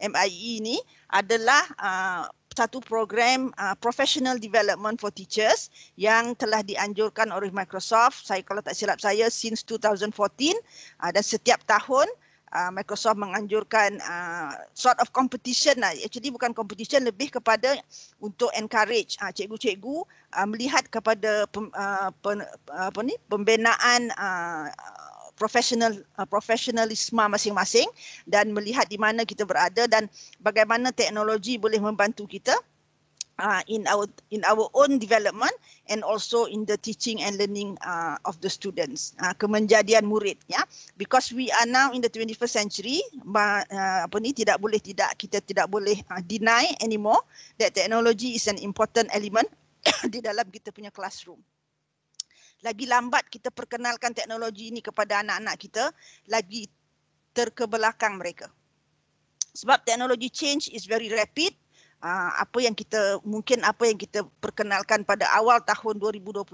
MIE ini adalah uh, satu program uh, professional development for teachers yang telah dianjurkan oleh Microsoft. Saya kalau tak silap saya since 2014 uh, ah, setiap tahun ah, Microsoft menganjurkan uh, sort of competition lah. Actually bukan competition lebih kepada untuk encourage cikgu-cikgu uh, melihat kepada pem, uh, pen, apa ni pembinaan professional uh, professionalisme masing-masing dan melihat di mana kita berada dan bagaimana teknologi boleh membantu kita uh, in our in our own development and also in the teaching and learning uh, of the students uh, kemenjadian murid ya yeah? because we are now in the 21st century but, uh, apa ni tidak boleh tidak kita tidak boleh uh, deny anymore that technology is an important element di dalam kita punya classroom lagi lambat kita perkenalkan teknologi ini kepada anak-anak kita, lagi terkebelakang mereka. Sebab teknologi change is very rapid. Ah, apa yang kita mungkin apa yang kita perkenalkan pada awal tahun 2021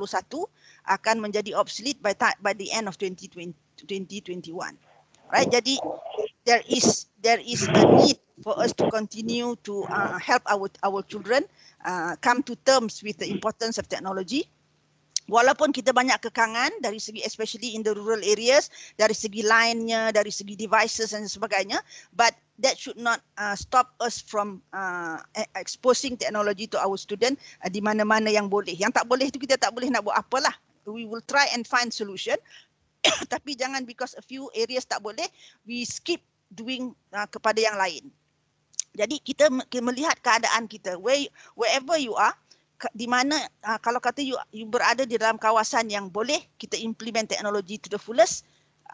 akan menjadi obsolete by the end of 2021. Right? Jadi there is there is a need for us to continue to ah, help our our children ah, come to terms with the importance of technology walaupun kita banyak kekangan dari segi especially in the rural areas dari segi line-nya dari segi devices dan sebagainya but that should not uh, stop us from uh, e-, exposing technology to our student uh, di mana-mana yang boleh yang tak boleh itu kita tak boleh nak buat apalah we will try and find solution tapi jangan because a few areas tak boleh we skip doing uh, kepada yang lain jadi kita melihat keadaan kita where wherever you are di mana uh, kalau kata you, you berada di dalam kawasan yang boleh kita implement teknologi to the fullest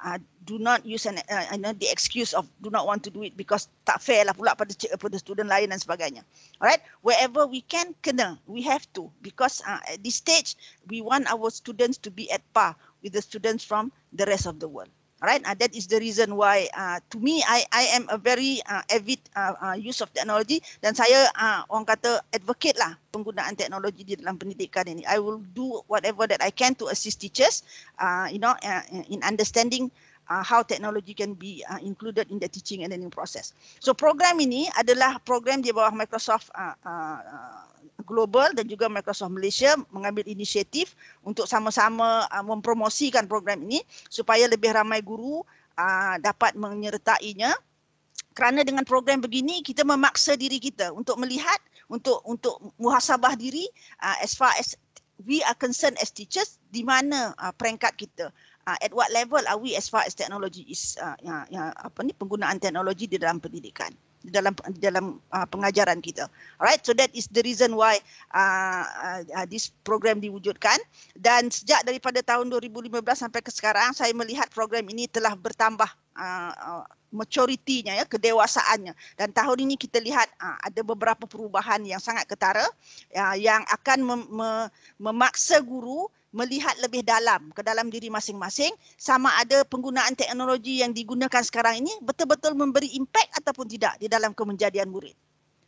uh, do not use an uh, know, the excuse of do not want to do it because tak fair lah pula pada cik, pada student lain dan sebagainya alright wherever we can kena we have to because uh, at this stage we want our students to be at par with the students from the rest of the world right uh, that is the reason why uh, to me i i am a very uh, avid uh, uh, use of technology dan saya uh, orang kata advocate lah penggunaan teknologi di dalam pendidikan ini i will do whatever that i can to assist teachers uh, you know uh, in understanding Uh, how technology can be uh, included in the teaching and learning process. So program ini adalah program di bawah Microsoft uh, uh, uh Global dan juga Microsoft Malaysia mengambil inisiatif untuk sama-sama uh, mempromosikan program ini supaya lebih ramai guru uh, dapat menyertainya. Kerana dengan program begini kita memaksa diri kita untuk melihat untuk untuk muhasabah diri uh, as far as we are concerned as teachers di mana uh, peringkat kita uh, at what level are we as far as technology is uh, ya, ya, apa ni penggunaan teknologi di dalam pendidikan dalam dalam uh, pengajaran kita. Alright, so that is the reason why uh, uh, this program diwujudkan dan sejak daripada tahun 2015 sampai ke sekarang saya melihat program ini telah bertambah uh, maturitinya ya, kedewasaannya dan tahun ini kita lihat uh, ada beberapa perubahan yang sangat ketara uh, yang akan mem- mem- memaksa guru melihat lebih dalam ke dalam diri masing-masing sama ada penggunaan teknologi yang digunakan sekarang ini betul-betul memberi impact ataupun tidak di dalam kemenjadian murid.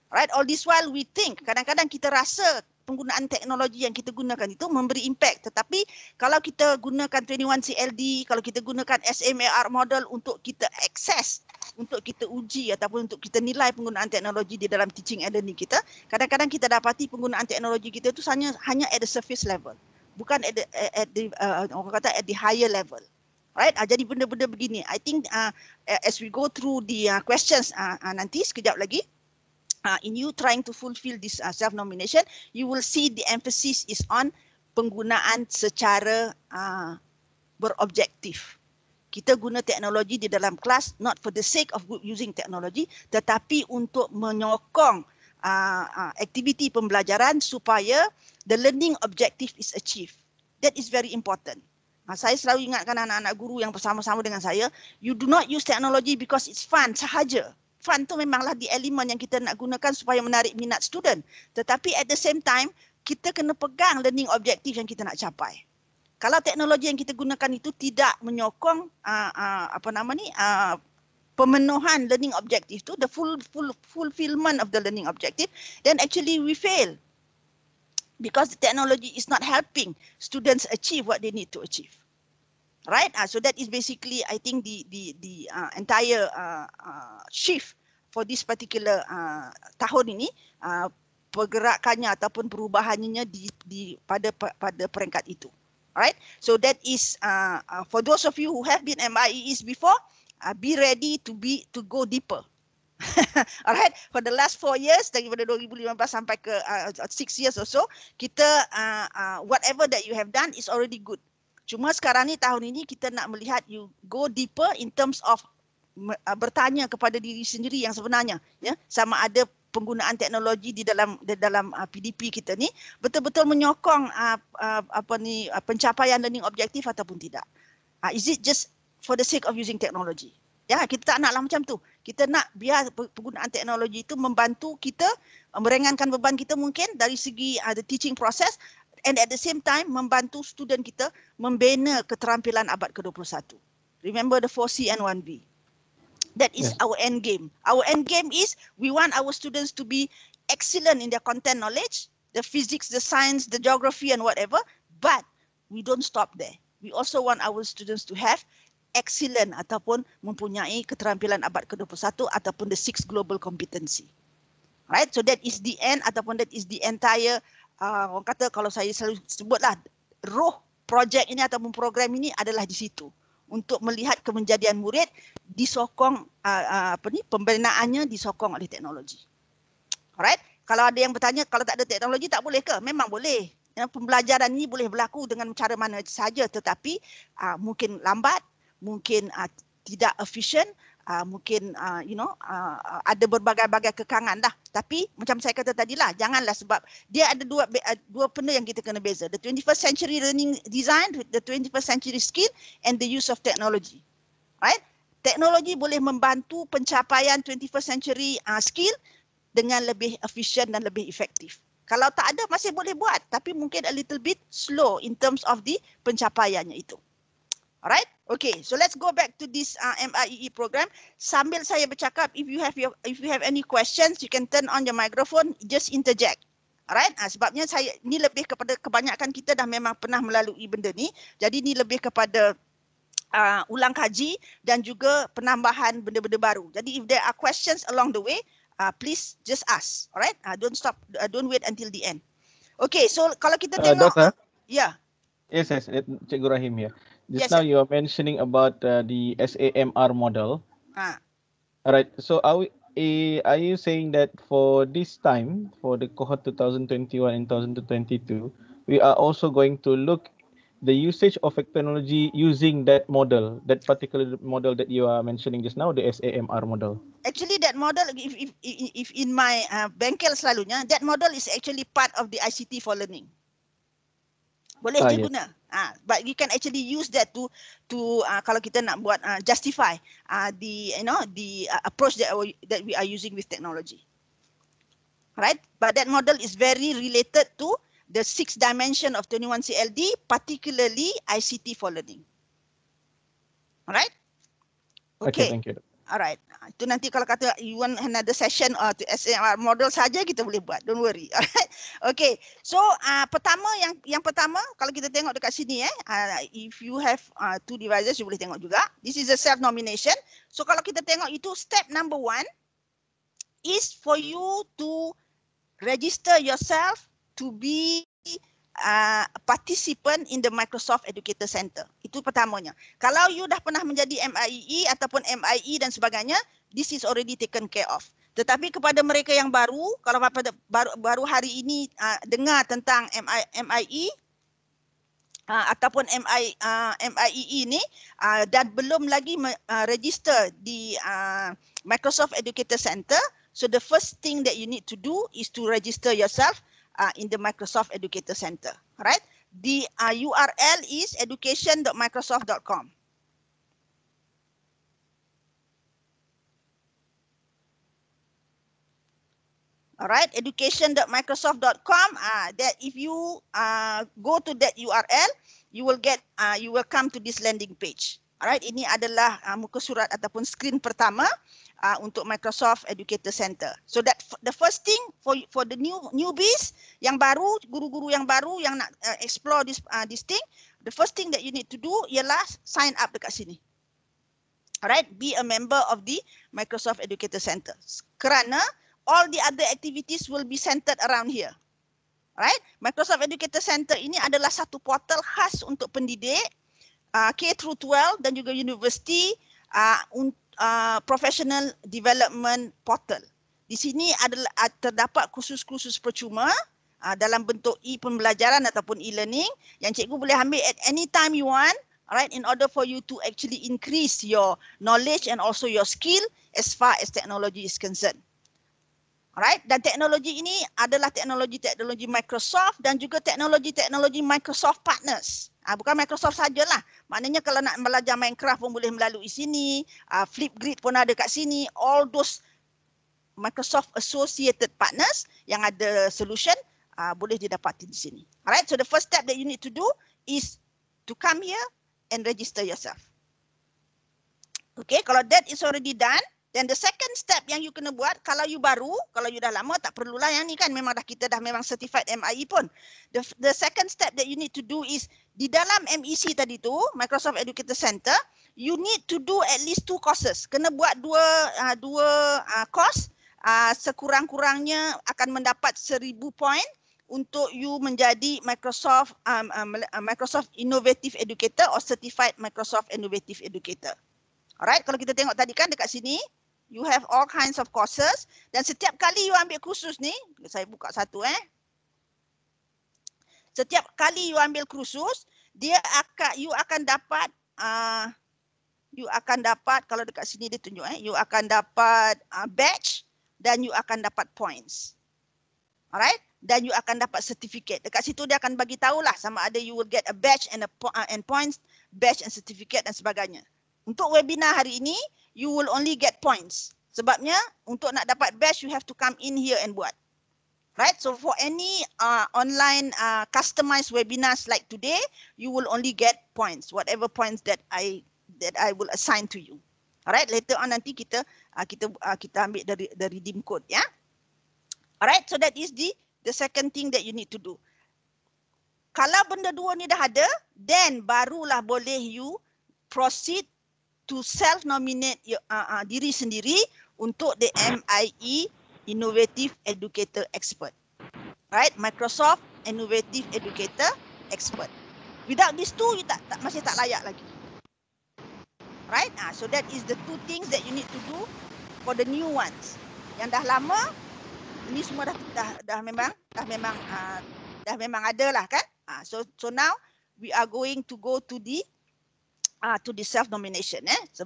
Right all this while we think kadang-kadang kita rasa penggunaan teknologi yang kita gunakan itu memberi impact tetapi kalau kita gunakan 21 CLD kalau kita gunakan SMAR model untuk kita akses, untuk kita uji ataupun untuk kita nilai penggunaan teknologi di dalam teaching and learning kita kadang-kadang kita dapati penggunaan teknologi kita itu hanya hanya at the surface level bukan at the, at the uh, uh, orang kata at the higher level right uh, jadi benda-benda begini i think uh, as we go through the uh, questions uh, uh, nanti sekejap lagi uh, in you trying to fulfill this uh, self nomination you will see the emphasis is on penggunaan secara uh, berobjektif kita guna teknologi di dalam kelas not for the sake of using technology tetapi untuk menyokong uh, uh aktiviti pembelajaran supaya the learning objective is achieved. That is very important. Uh, saya selalu ingatkan anak-anak guru yang bersama-sama dengan saya, you do not use technology because it's fun sahaja. Fun tu memanglah di elemen yang kita nak gunakan supaya menarik minat student. Tetapi at the same time, kita kena pegang learning objective yang kita nak capai. Kalau teknologi yang kita gunakan itu tidak menyokong uh, uh, apa nama ni uh, pemenuhan learning objective tu the full full fulfillment of the learning objective then actually we fail because the technology is not helping students achieve what they need to achieve right uh, so that is basically i think the the the uh, entire uh, uh, shift for this particular uh, tahun ini uh, pergerakannya ataupun perubahannya di di pada pada peringkat itu right so that is uh, uh, for those of you who have been MIEs before uh, be ready to be to go deeper. Alright, for the last four years daripada 2015 sampai ke uh, six years or so, kita uh, uh, whatever that you have done is already good. Cuma sekarang ni tahun ini kita nak melihat you go deeper in terms of uh, bertanya kepada diri sendiri yang sebenarnya, ya sama ada penggunaan teknologi di dalam di dalam uh, PDP kita ni betul-betul menyokong uh, uh, apa ni uh, pencapaian learning objective ataupun tidak. Uh, is it just for the sake of using technology. Ya, kita tak naklah macam tu. Kita nak biar penggunaan teknologi itu membantu kita uh, meringankan beban kita mungkin dari segi uh, the teaching process and at the same time membantu student kita membina keterampilan abad ke-21. Remember the 4C and 1B. That is yes. our end game. Our end game is we want our students to be excellent in their content knowledge, the physics, the science, the geography and whatever, but we don't stop there. We also want our students to have excellent ataupun mempunyai keterampilan abad ke-21 ataupun the six global competency. Right? So that is the end ataupun that is the entire uh, orang kata kalau saya selalu sebutlah roh projek ini ataupun program ini adalah di situ untuk melihat kemenjadian murid disokong uh, uh, apa ni pembinaannya disokong oleh teknologi. Alright? Kalau ada yang bertanya kalau tak ada teknologi tak boleh ke? Memang boleh. Ya, pembelajaran ini boleh berlaku dengan cara mana saja tetapi uh, mungkin lambat mungkin uh, tidak efisien uh, mungkin uh, you know uh, ada berbagai-bagai kekangan dah tapi macam saya kata tadi lah janganlah sebab dia ada dua dua benda yang kita kena beza the 21st century learning design with the 21st century skill and the use of technology right teknologi boleh membantu pencapaian 21st century uh, skill dengan lebih efisien dan lebih efektif kalau tak ada masih boleh buat tapi mungkin a little bit slow in terms of the pencapaiannya itu alright Okay, so let's go back to this uh, MIEE e program. Sambil saya bercakap, if you have your, if you have any questions, you can turn on your microphone. Just interject. Alright, ha, sebabnya saya ni lebih kepada kebanyakan kita dah memang pernah melalui benda ni. Jadi ni lebih kepada uh, ulang kaji dan juga penambahan benda-benda baru. Jadi if there are questions along the way, uh, please just ask. Alright, uh, don't stop, uh, don't wait until the end. Okay, so kalau kita uh, tengok, uh, ya. Yeah. Yes, yes, eh, Cikgu Rahim here. Ya. just yes, now sir. you are mentioning about uh, the SAMR model. Ah. All right. So are we, eh, are you saying that for this time, for the cohort 2021 and 2022, we are also going to look the usage of technology using that model, that particular model that you are mentioning just now, the SAMR model? Actually, that model, if, if, if in my uh, Bengkel selalunya, that model is actually part of the ICT for learning. boleh ah, ya. guna ah uh, but you can actually use that to to uh, kalau kita nak buat uh, justify uh, the you know the uh, approach that we that we are using with technology right but that model is very related to the six dimension of 21cld particularly ict for learning all right okay, okay thank you Alright. Itu nanti kalau kata you want another session uh, to SAR model saja kita boleh buat. Don't worry. Alright. Okay. So uh, pertama yang yang pertama kalau kita tengok dekat sini eh. Uh, if you have uh, two devices you boleh tengok juga. This is a self nomination. So kalau kita tengok itu step number one is for you to register yourself to be uh, participant in the Microsoft Educator Center. Itu pertamanya. Kalau you dah pernah menjadi MIE ataupun MIE dan sebagainya, this is already taken care of. Tetapi kepada mereka yang baru, kalau pada baru, baru hari ini uh, dengar tentang MIE uh, ataupun MI, uh, MIEE ini uh, dan belum lagi me, uh, register di uh, Microsoft Educator Center, so the first thing that you need to do is to register yourself uh, in the Microsoft Educator Center. Right? The uh, URL is education.microsoft.com. Alright, education.microsoft.com. Uh, ah, that if you uh, go to that URL, you will get, uh, you will come to this landing page. Alright, ini adalah uh, muka surat ataupun screen pertama uh, untuk Microsoft Educator Center. So that the first thing for for the new newbies yang baru, guru-guru yang baru yang nak uh, explore this uh, this thing, the first thing that you need to do ialah sign up dekat sini. Alright, be a member of the Microsoft Educator Center. Kerana all the other activities will be centered around here. Alright, Microsoft Educator Center ini adalah satu portal khas untuk pendidik uh, K through 12 dan juga universiti uh, untuk Uh, professional development portal. Di sini adalah uh, terdapat kursus-kursus percuma uh, dalam bentuk e-pembelajaran ataupun e-learning yang cikgu boleh ambil at any time you want, right? In order for you to actually increase your knowledge and also your skill as far as technology is concerned. Alright, dan teknologi ini adalah teknologi-teknologi Microsoft dan juga teknologi-teknologi Microsoft Partners. Ha, bukan Microsoft sajalah. Maknanya kalau nak belajar Minecraft pun boleh melalui sini. Uh, Flipgrid pun ada kat sini. All those Microsoft Associated Partners yang ada solution uh, boleh didapati di sini. Alright, so the first step that you need to do is to come here and register yourself. Okay, kalau that is already done, Then the second step yang you kena buat, kalau you baru, kalau you dah lama, tak perlulah yang ni kan. Memang dah kita dah memang certified MIE pun. The, the second step that you need to do is, di dalam MEC tadi tu, Microsoft Educator Center, you need to do at least two courses. Kena buat dua uh, dua uh, course, uh, sekurang-kurangnya akan mendapat seribu point untuk you menjadi Microsoft um, um, uh, Microsoft Innovative Educator or Certified Microsoft Innovative Educator. Alright, kalau kita tengok tadi kan dekat sini, You have all kinds of courses. Dan setiap kali you ambil kursus ni, saya buka satu eh. Setiap kali you ambil kursus, dia akan, you akan dapat, uh, you akan dapat, kalau dekat sini dia tunjuk eh, you akan dapat uh, badge dan you akan dapat points. Alright? Dan you akan dapat certificate. Dekat situ dia akan bagi tahulah sama ada you will get a badge and, a, uh, and points, badge and certificate dan sebagainya. Untuk webinar hari ini, you will only get points. Sebabnya untuk nak dapat badge you have to come in here and buat. Right? So for any uh, online uh, customized webinars like today, you will only get points. Whatever points that I that I will assign to you. Alright, later on nanti kita uh, kita uh, kita ambil dari the, the redeem code, Yeah? Alright, so that is the the second thing that you need to do. Kalau benda dua ni dah ada, then barulah boleh you proceed to self nominate uh, uh, diri sendiri untuk the MIE Innovative Educator Expert. Right? Microsoft Innovative Educator Expert. Without this two you tak, tak masih tak layak lagi. Right? Uh, so that is the two things that you need to do for the new ones. Yang dah lama ini semua dah dah, dah memang dah memang uh, dah memang ada lah kan? Uh, so so now we are going to go to the ah, to the self-nomination. Eh? So,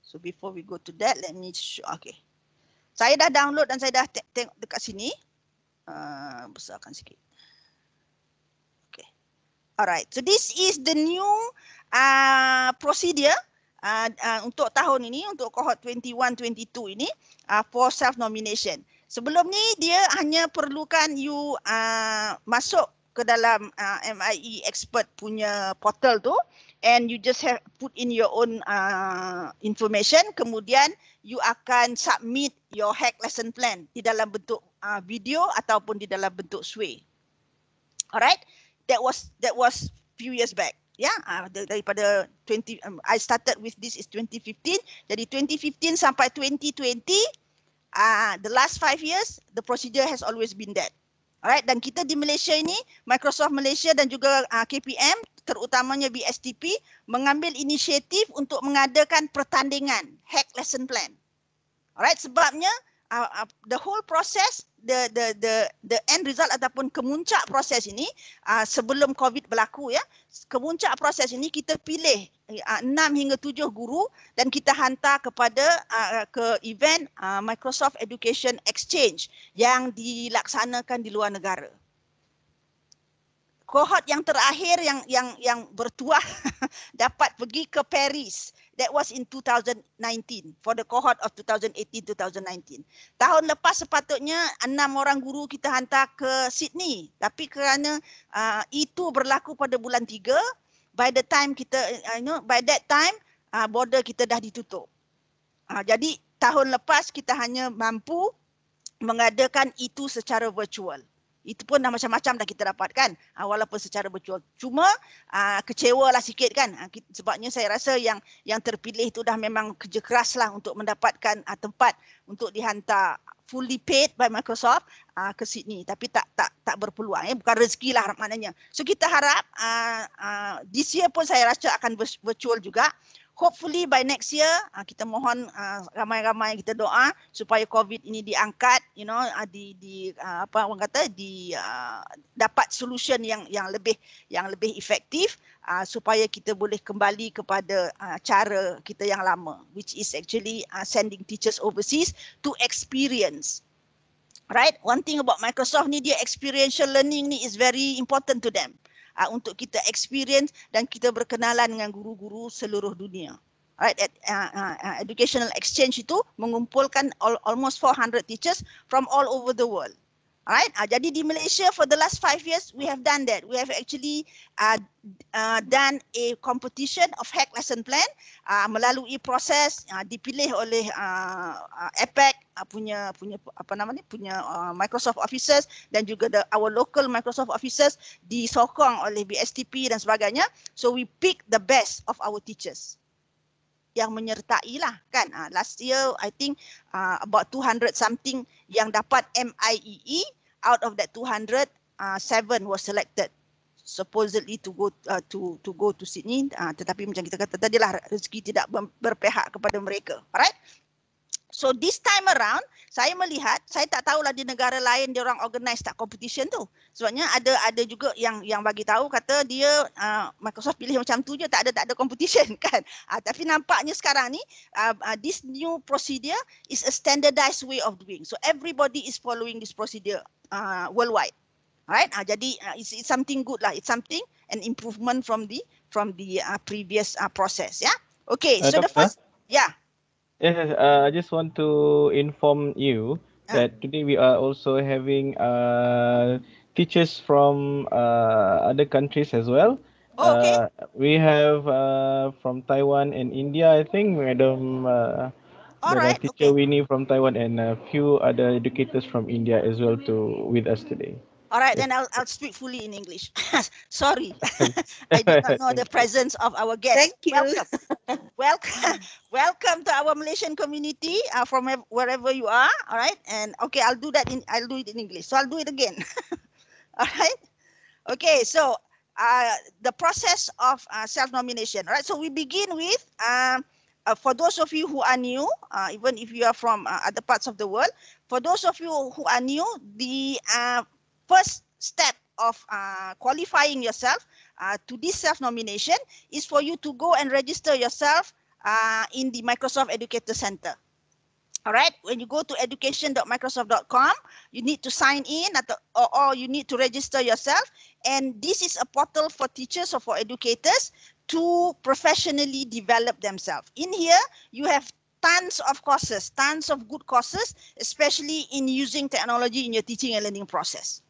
so before we go to that, let me show. Okay. Saya dah download dan saya dah tengok dekat sini. Uh, besarkan sikit. Okay. Alright. So this is the new uh, procedure. Uh, uh, untuk tahun ini, untuk cohort 21-22 ini uh, for self-nomination. Sebelum ni dia hanya perlukan you uh, masuk ke dalam uh, MIE expert punya portal tu and you just have put in your own uh, information kemudian you akan submit your hack lesson plan di dalam bentuk uh, video ataupun di dalam bentuk sway alright that was that was few years back ya yeah? uh, daripada 20 um, i started with this is 2015 jadi 2015 sampai 2020 ah uh, the last five years the procedure has always been that Alright, dan kita di Malaysia ini, Microsoft Malaysia dan juga uh, KPM terutamanya BSTP mengambil inisiatif untuk mengadakan pertandingan hack lesson plan. Alright sebabnya uh, uh, the whole process the the the the end result ataupun kemuncak proses ini uh, sebelum covid berlaku ya kemuncak proses ini kita pilih uh, 6 hingga 7 guru dan kita hantar kepada uh, uh, ke event uh, Microsoft Education Exchange yang dilaksanakan di luar negara kohort yang terakhir yang yang yang bertuah dapat pergi ke Paris. That was in 2019 for the cohort of 2018-2019. Tahun lepas sepatutnya enam orang guru kita hantar ke Sydney, tapi kerana uh, itu berlaku pada bulan tiga, by the time kita, uh, you know, by that time uh, border kita dah ditutup. Uh, jadi tahun lepas kita hanya mampu mengadakan itu secara virtual. Itu pun dah macam-macam dah kita dapat kan. Ha, walaupun secara berjual. Cuma ha, lah sikit kan. Ha, sebabnya saya rasa yang yang terpilih tu dah memang kerja keras lah untuk mendapatkan ha, tempat untuk dihantar fully paid by Microsoft ha, ke Sydney. Tapi tak tak tak berpeluang. Eh. Bukan rezeki lah maknanya. So kita harap ha, ha, this year pun saya rasa akan virtual juga hopefully by next year uh, kita mohon uh, ramai-ramai kita doa supaya covid ini diangkat you know uh, di di uh, apa orang kata di uh, dapat solution yang yang lebih yang lebih efektif uh, supaya kita boleh kembali kepada uh, cara kita yang lama which is actually uh, sending teachers overseas to experience right one thing about microsoft ni dia experiential learning ni is very important to them uh, untuk kita experience dan kita berkenalan dengan guru-guru seluruh dunia. Right, at, uh, uh, educational exchange itu mengumpulkan all, almost 400 teachers from all over the world. Alright, uh, jadi di Malaysia for the last five years, we have done that. We have actually uh, uh, done a competition of hack lesson plan uh, melalui proses uh, dipilih oleh APEC uh, uh, uh, punya punya apa nama ni punya uh, Microsoft Officers dan juga the, our local Microsoft Officers disokong oleh BSTP dan sebagainya. So we pick the best of our teachers yang menyertai lah kan. Uh, last year I think uh, about 200 something yang dapat MIEE e, out of that 200, uh, seven was selected supposedly to go uh, to to go to Sydney. Uh, tetapi macam kita kata tadi lah rezeki tidak berpihak kepada mereka. Alright. So this time around, saya melihat, saya tak tahu lah di negara lain dia orang organize tak competition tu. Sebabnya ada ada juga yang yang bagi tahu kata dia uh, Microsoft pilih macam tu je tak ada tak ada competition kan. Uh, tapi nampaknya sekarang ni uh, uh, this new procedure is a standardized way of doing. So everybody is following this procedure uh, worldwide. Right? Uh, jadi uh, it's, it's something good lah. It's something an improvement from the from the uh, previous uh, process. Yeah. Okay. Uh, so Doctor? the first. Yeah. Yes. Uh, I just want to inform you ah. that today we are also having uh, teachers from uh, other countries as well. Oh, okay. Uh, we have uh, from Taiwan and India, I think, Madam uh, all right. Teacher okay. Winnie from Taiwan and a few other educators from India as well to with us today. All right, then I'll, I'll speak fully in English. Sorry, I did not know the presence of our guest. Thank you. Welcome. welcome, welcome to our Malaysian community uh, from wherever you are. All right, and okay, I'll do that in I'll do it in English. So I'll do it again. all right, okay. So uh, the process of uh, self nomination. All right, so we begin with. Um, uh, for those of you who are new, uh, even if you are from uh, other parts of the world, for those of you who are new, the uh, first step of uh, qualifying yourself uh, to this self-nomination is for you to go and register yourself in the Microsoft Educator Center. All right, when you go to education.microsoft.com, you need to sign in the, or, or, you need to register yourself. And this is a portal for teachers or for educators to professionally develop themselves. In here, you have tons of courses, tons of good courses, especially in using technology in your teaching and learning process.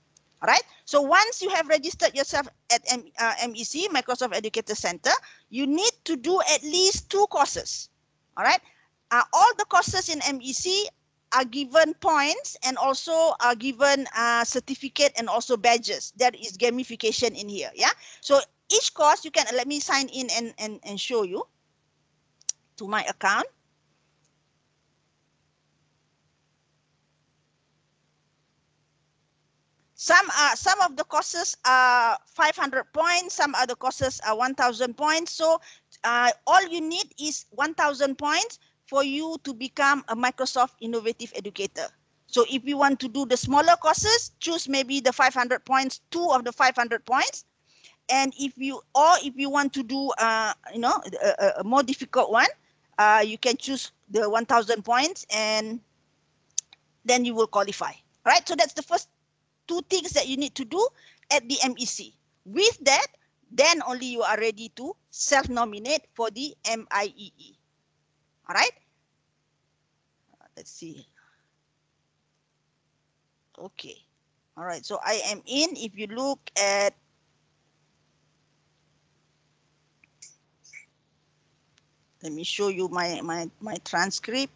All right. So once you have registered yourself at M uh, MEC, Microsoft Educator Center, you need to do at least two courses. All right. Uh, all the courses in MEC are given points and also are given uh, certificate and also badges. There is gamification in here. Yeah. So each course you can let me sign in and, and, and show you to my account. Some are, some of the courses are 500 points, some other courses are 1000 points. So uh, all you need is 1000 points for you to become a Microsoft Innovative Educator. So if you want to do the smaller courses, choose maybe the 500 points, two of the 500 points, and if you or if you want to do uh, you know a, a more difficult one uh, you can choose the 1000 points and then you will qualify right? so that's the first two things that you need to do at the MEC with that then only you are ready to self nominate for the MIEE all right uh, let's see okay all right so I am in if you look at Let me show you my, my, my transcript.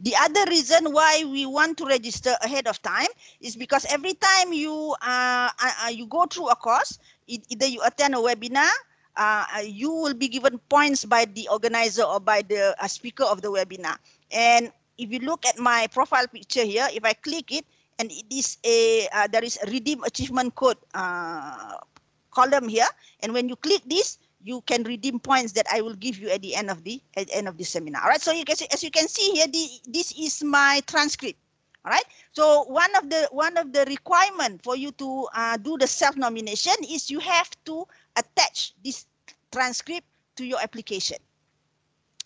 The other reason why we want to register ahead of time is because every time you uh, uh, uh you go through a course, either you attend a webinar, uh, uh, you will be given points by the organizer or by the uh, speaker of the webinar. And if you look at my profile picture here, if I click it, and it is a uh, there is a redeem achievement code uh, column here and when you click this you can redeem points that I will give you at the end of the at end of the seminar. All right. So you can see, as you can see here, the, this is my transcript. All right. So one of the one of the requirement for you to uh, do the self nomination is you have to attach this transcript to your application.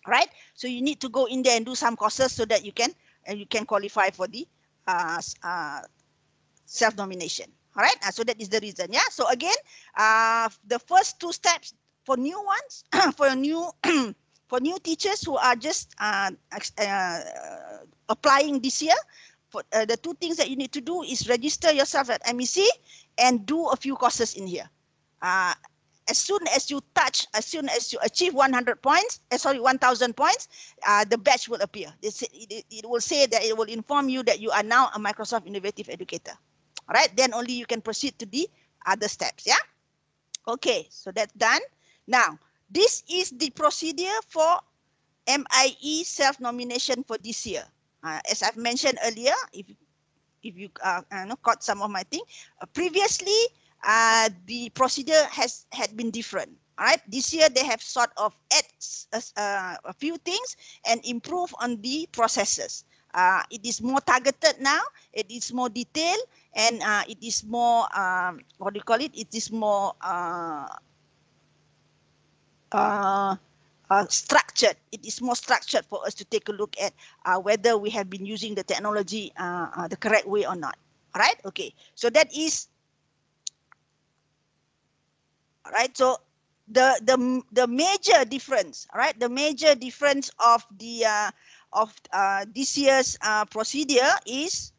All right. So you need to go in there and do some courses so that you can and you can qualify for the uh, uh, self-nomination. All right, uh, so that is the reason. Yeah. So again, uh, the first two steps for new ones, for new for new teachers who are just uh, applying this year, for, the two things that you need to do is register yourself at MEC and do a few courses in here as soon as you touch, as soon as you achieve 100 points, uh, sorry, 1,000 points, uh, the badge will appear. It, it, it, will say that it will inform you that you are now a Microsoft Innovative Educator. All right, then only you can proceed to the other steps, yeah? Okay, so that's done. Now, this is the procedure for MIE self-nomination for this year. Uh, as I've mentioned earlier, if if you uh, uh know, caught some of my thing, uh, previously uh, the procedure has had been different. All right, this year they have sort of add uh, a few things and improve on the processes. Uh, it is more targeted now. It is more detailed, and uh, it is more um, what do you call it? It is more uh, uh, structured. It is more structured for us to take a look at whether we have been using the technology the correct way or not. All right. Okay. So that is right? So the the the major difference, right? The major difference of the uh, of uh, this year's uh, procedure is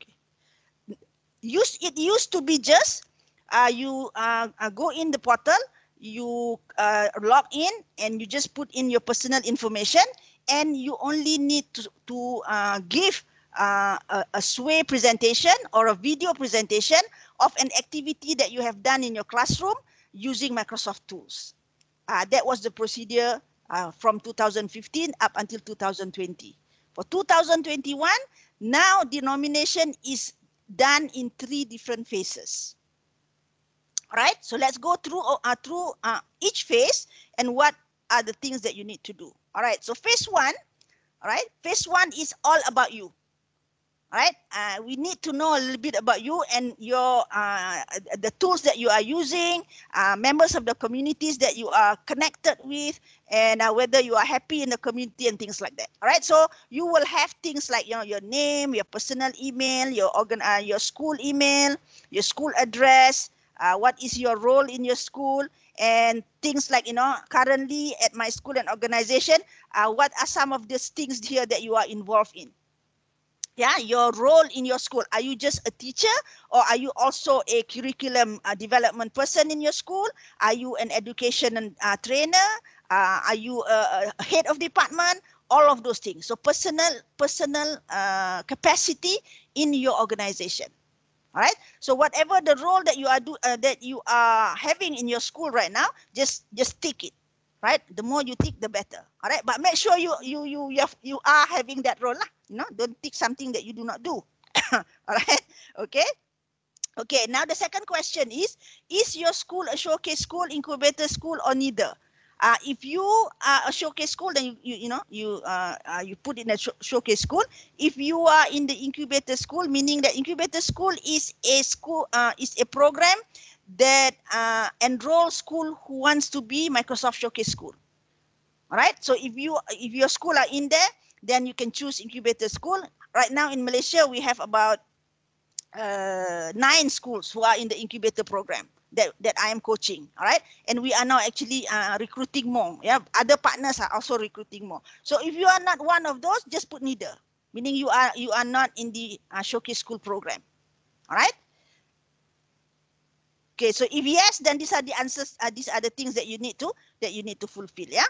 okay. Used it used to be just uh, you uh, go in the portal, you uh, log in, and you just put in your personal information, and you only need to, to uh, give uh, a, sway presentation or a video presentation of an activity that you have done in your classroom using Microsoft tools. Uh, that was the procedure uh, from 2015 up until 2020. For 2021, now the nomination is done in three different phases. All right, so let's go through uh, through uh, each phase and what are the things that you need to do. All right, so phase one, all right, phase one is all about you right? Uh, we need to know a little bit about you and your uh, the tools that you are using, uh, members of the communities that you are connected with, and uh, whether you are happy in the community and things like that. All right, so you will have things like you know your name, your personal email, your organ, uh, your school email, your school address. Uh, what is your role in your school and things like you know currently at my school and organization what are some of these things here that you are involved in yeah your role in your school are you just a teacher or are you also a curriculum uh, development person in your school are you an education uh, trainer uh, are you a, a, head of department all of those things so personal personal uh, capacity in your organization all right so whatever the role that you are do uh, that you are having in your school right now just just take it right? The more you take, the better. All right, but make sure you you you you, have, you are having that role lah. You know, don't take something that you do not do. all right, okay. Okay, now the second question is, is your school a showcase school, incubator school or neither? Uh, if you are a showcase school, then you, you, you know, you uh, uh, you put in a sh showcase school. If you are in the incubator school, meaning that incubator school is a school, uh, is a program that uh, enroll school who wants to be Microsoft Showcase school. All right. So if you if your school are in there, then you can choose incubator school. Right now in Malaysia, we have about uh, nine schools who are in the incubator program that, that I am coaching. All right. And we are now actually uh, recruiting more. Yeah. Other partners are also recruiting more. So if you are not one of those, just put neither, meaning you are you are not in the uh, showcase school program. All right. Okay, so if yes, then these are the answers, uh, these are the things that you need to, that you need to fulfill, yeah?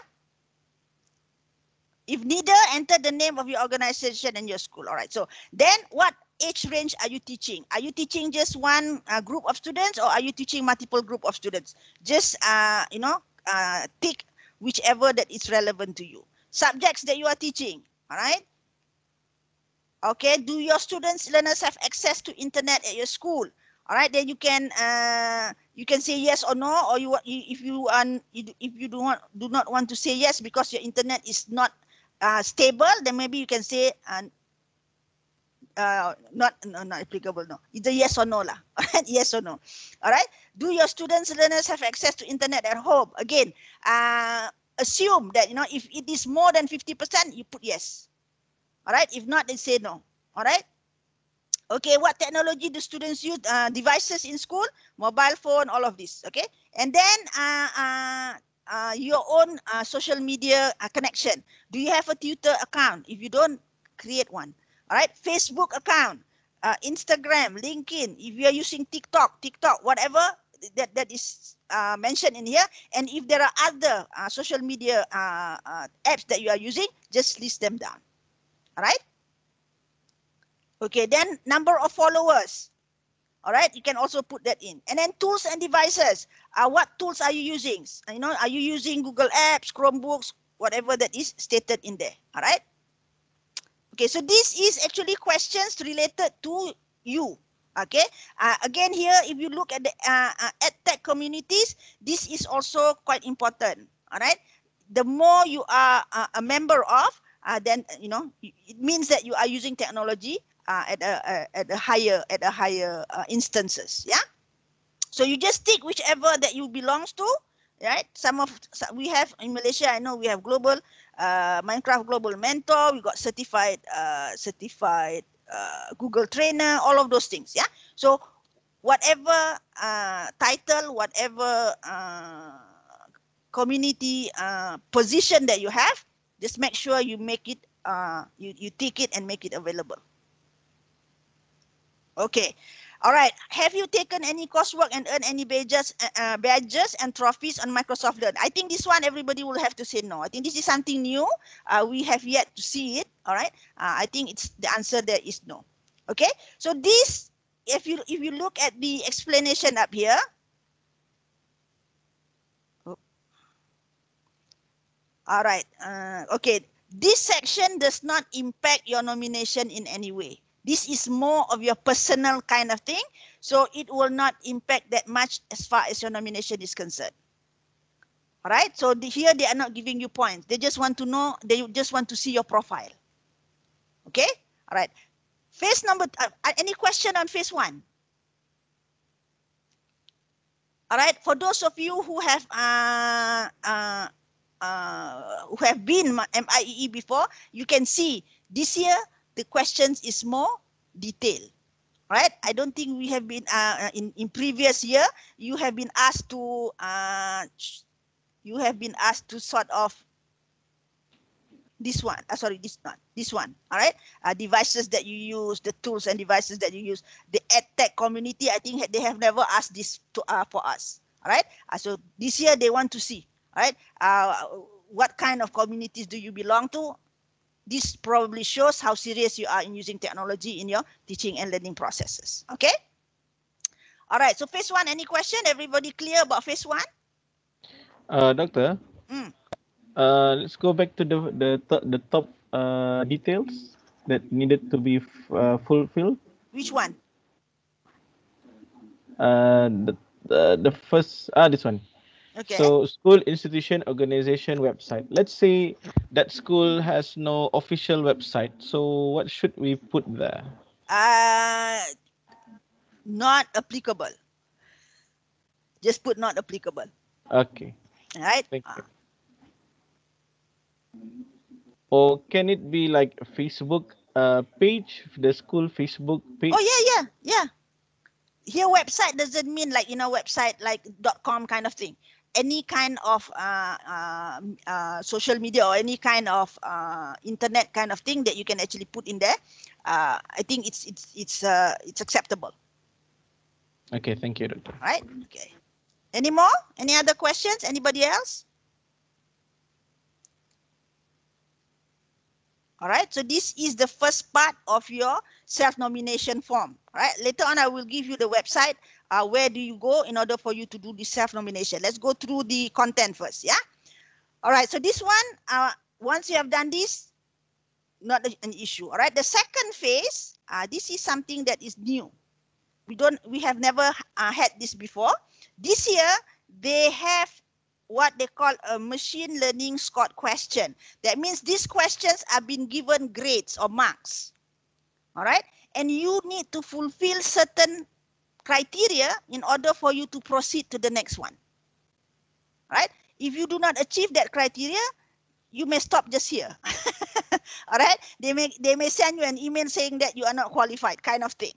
If neither, enter the name of your organization and your school. All right, so then what age range are you teaching? Are you teaching just one uh, group of students or are you teaching multiple group of students? Just, uh, you know, uh, tick whichever that is relevant to you. Subjects that you are teaching, all right? Okay, do your students, learners have access to internet at your school? all right then you can uh, you can say yes or no or you if you want if you do not do not want to say yes because your internet is not uh, stable then maybe you can say uh, uh not no, not applicable no either yes or no lah all right yes or no all right do your students learners have access to internet at home again uh, assume that you know if it is more than 50 percent you put yes all right if not they say no all right Okay, what technology do students use? Uh, devices in school, mobile phone, all of this. Okay, and then uh, uh, uh your own uh, social media uh, connection. Do you have a Twitter account? If you don't, create one. All right, Facebook account, uh, Instagram, LinkedIn. If you are using TikTok, TikTok, whatever that that is uh, mentioned in here, and if there are other uh, social media uh, uh apps that you are using, just list them down. All right. Okay, then number of followers. All right, you can also put that in. And then tools and devices. Uh, what tools are you using? You know, are you using Google Apps, Chromebooks, whatever that is stated in there. All right. Okay, so this is actually questions related to you. Okay. Uh, again, here, if you look at the uh, uh, tech communities, this is also quite important. All right. The more you are uh, a member of, uh, then you know it means that you are using technology uh, at a at a higher at a higher uh, instances. Yeah. So you just take whichever that you belongs to, right? Some of we have in Malaysia. I know we have global uh, Minecraft Global Mentor. We got certified uh, certified uh, Google Trainer. All of those things. Yeah. So whatever uh, title, whatever community position that you have, just make sure you make it uh, you, you take it and make it available. Okay. All right. Have you taken any coursework and earned any badges, uh, uh, badges and trophies on Microsoft Learn? I think this one everybody will have to say no. I think this is something new. Uh, we have yet to see it. All right. Uh, I think it's the answer there is no. Okay. So this, if you if you look at the explanation up here. Oh. All right. Uh, okay. This section does not impact your nomination in any way. This is more of your personal kind of thing. So it will not impact that much as far as your nomination is concerned. All right. So the, here they are not giving you points. They just want to know. They just want to see your profile. Okay. All right. Phase number. Uh, uh, any question on phase one? All right. For those of you who have uh, uh, uh, who have been MIEE before, you can see this year the questions is more detailed right i don't think we have been uh, uh, in in previous year you have been asked to uh, you have been asked to sort of this one uh, sorry this one this one all right uh, devices that you use the tools and devices that you use the edtech community i think they have never asked this to uh, for us all right uh, so this year they want to see all right uh, what kind of communities do you belong to this probably shows how serious you are in using technology in your teaching and learning processes. Okay. All right. So phase one, any question? Everybody clear about phase one? Uh, doctor. Mm. Uh, let's go back to the the top, the top uh, details that needed to be uh, fulfilled. Which one? Uh, the, the the first ah this one. Okay. So school institution organization website. Let's say that school has no official website. So what should we put there? Uh, not applicable. Just put not applicable. Okay. All right. Thank uh. you. Or can it be like Facebook uh, page, the school Facebook page? Oh yeah, yeah, yeah. Here website doesn't mean like you know website like .com kind of thing any kind of uh, uh, uh, social media or any kind of uh, internet kind of thing that you can actually put in there, uh, I think it's it's it's it's acceptable. Okay, thank you, doctor. All right. Okay. Any more? Any other questions? Anybody else? All right, so this is the first part of your self-nomination form. All right, later on I will give you the website uh, where do you go in order for you to do the self-nomination. Let's go through the content first, yeah? All right, so this one, uh, once you have done this, not an issue, all right? The second phase, uh, this is something that is new. We don't, we have never uh, had this before. This year, they have what they call a machine learning scored question. That means these questions have been given grades or marks, all right? And you need to fulfill certain criteria in order for you to proceed to the next one. Right? If you do not achieve that criteria, you may stop just here. All right? They may they may send you an email saying that you are not qualified kind of thing.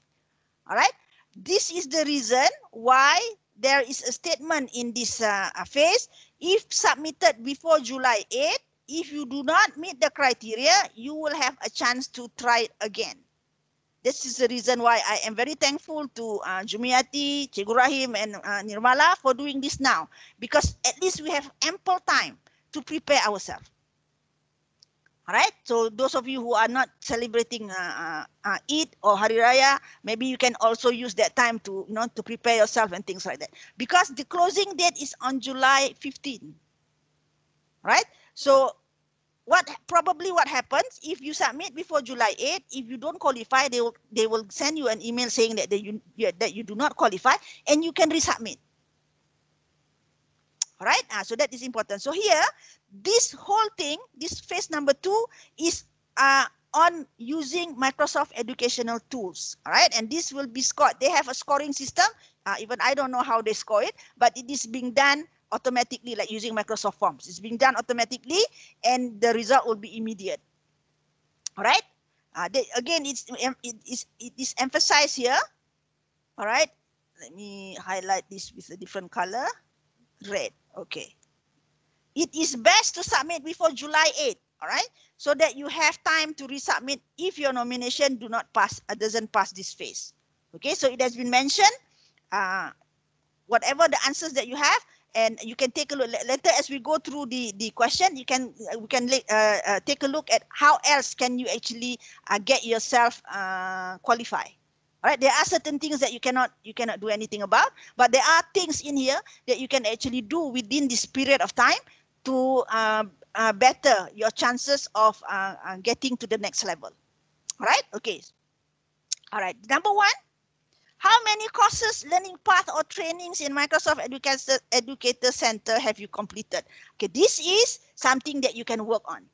All right? This is the reason why there is a statement in this uh, phase. If submitted before July 8, if you do not meet the criteria, you will have a chance to try it again. This is the reason why I am very thankful to uh, Jumiati, and uh, Nirmala for doing this now, because at least we have ample time to prepare ourselves. All right. So those of you who are not celebrating uh, uh, uh, Eid or Hari Raya, maybe you can also use that time to you know to prepare yourself and things like that. Because the closing date is on July 15. Right. So what probably what happens if you submit before July 8, if you don't qualify, they will they will send you an email saying that they, you that you do not qualify and you can resubmit. All right, ah, so that is important. So here, this whole thing, this phase number two is uh, on using Microsoft educational tools. All right, and this will be scored. They have a scoring system. Uh, even I don't know how they score it, but it is being done automatically like using Microsoft Forms. It's being done automatically and the result will be immediate. All right. Uh, they, again, it's, it, is, it is emphasized here. All right. Let me highlight this with a different color. Red. Okay. It is best to submit before July 8. All right. So that you have time to resubmit if your nomination do not pass, uh, doesn't pass this phase. Okay. So it has been mentioned. Uh, whatever the answers that you have, and you can take a look later as we go through the the question you can uh, we can uh, uh, take a look at how else can you actually uh, get yourself uh, qualify all right there are certain things that you cannot you cannot do anything about but there are things in here that you can actually do within this period of time to uh, uh, better your chances of uh, uh, getting to the next level all right okay all right number one How many courses, learning path, or trainings in Microsoft Educator, Educator Center have you completed? Okay, this is something that you can work on.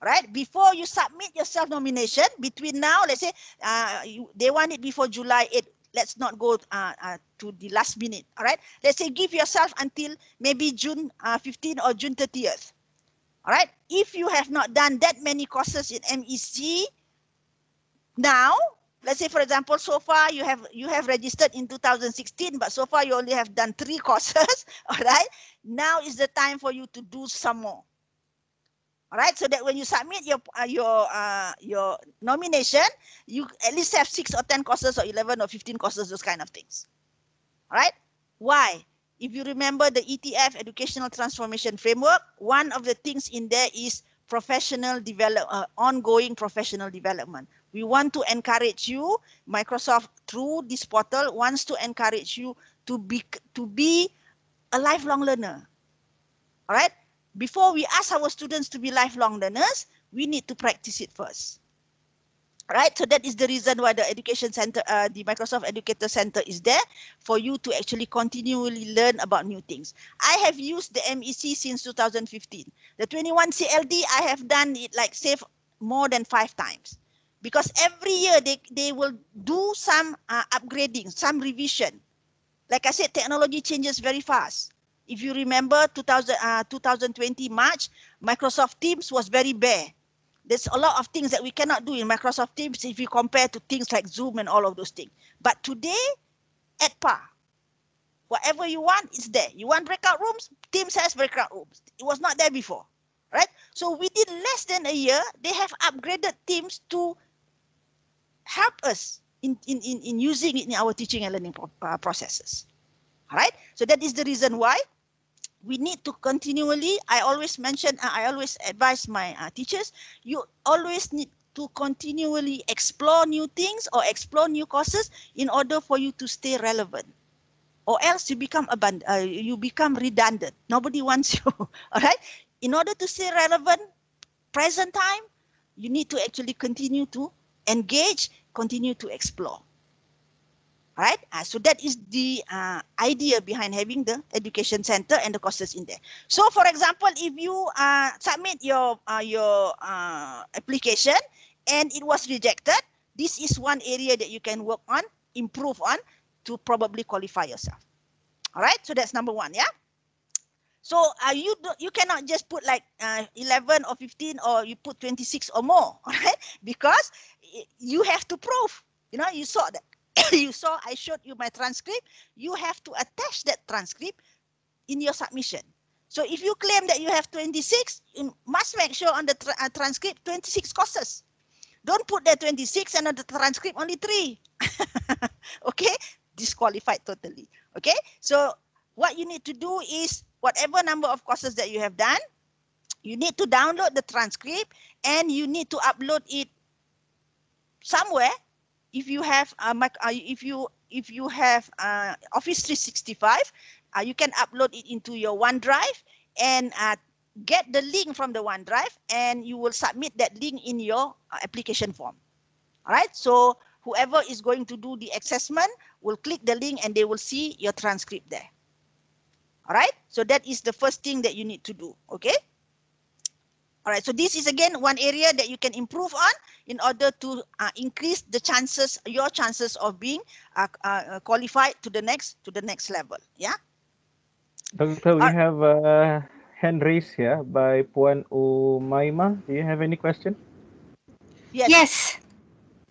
Right Before you submit your self-nomination, between now, let's say uh, you, they want it before July 8. Let's not go uh, uh, to the last minute. All right? Let's say give yourself until maybe June uh, 15 or June 30th. All right? If you have not done that many courses in MEC now, let's say for example so far you have you have registered in 2016 but so far you only have done three courses all right now is the time for you to do some more all right so that when you submit your uh, your uh, your nomination you at least have six or ten courses or 11 or 15 courses those kind of things all right why if you remember the etf educational transformation framework one of the things in there is professional develop, uh, ongoing professional development. We want to encourage you, Microsoft through this portal wants to encourage you to be, to be a lifelong learner. All right? Before we ask our students to be lifelong learners, we need to practice it first right so that is the reason why the education center uh, the microsoft educator center is there for you to actually continually learn about new things i have used the mec since 2015 the 21 cld i have done it like save more than five times because every year they, they will do some uh, upgrading some revision like i said technology changes very fast if you remember 2000, uh, 2020 march microsoft teams was very bare there's a lot of things that we cannot do in Microsoft Teams if you compare to things like Zoom and all of those things. But today, at par. Whatever you want is there. You want breakout rooms? Teams has breakout rooms. It was not there before, right? So within less than a year, they have upgraded Teams to help us in, in, in, in using it in our teaching and learning uh, processes. All right. So that is the reason why we need to continually i always mention i always advise my uh, teachers you always need to continually explore new things or explore new courses in order for you to stay relevant or else you become uh, you become redundant nobody wants you all right in order to stay relevant present time you need to actually continue to engage continue to explore right? Uh, ah, so that is the uh, idea behind having the education center and the courses in there. So for example, if you uh, submit your, your application and it was rejected, this is one area that you can work on, improve on to probably qualify yourself. All right, so that's number one, yeah? So uh, you do, you cannot just put like uh, 11 or 15 or you put 26 or more, all right? Because eh, you have to prove, you know, you saw that. you saw I showed you my transcript, you have to attach that transcript in your submission. So if you claim that you have 26, you must make sure on the tra uh, transcript 26 courses. Don't put that 26 and on the transcript only three. okay, disqualified totally. Okay, so what you need to do is whatever number of courses that you have done, you need to download the transcript and you need to upload it somewhere if you have uh, uh, if you if you have uh, Office 365, uh, you can upload it into your OneDrive and uh, get the link from the OneDrive, and you will submit that link in your uh, application form. All right. So whoever is going to do the assessment will click the link, and they will see your transcript there. All right. So that is the first thing that you need to do. Okay. All right, so this is again one area that you can improve on in order to uh, increase the chances, your chances of being uh, uh, uh qualified to the next to the next level. Yeah. Doctor, we have a uh, hand raised here by Puan Umaima. Do you have any question? Yes. Yes.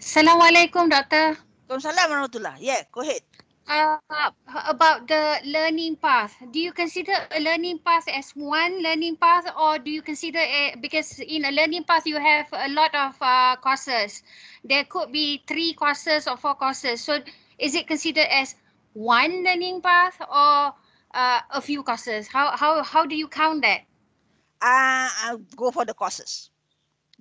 Assalamualaikum, Doctor. Assalamualaikum Yeah, go ahead uh, about the learning path. Do you consider a learning path as one learning path, or do you consider a, because in a learning path you have a lot of uh, courses? There could be three courses or four courses. So is it considered as one learning path or uh, a few courses? How how how do you count that? Uh, I'll go for the courses.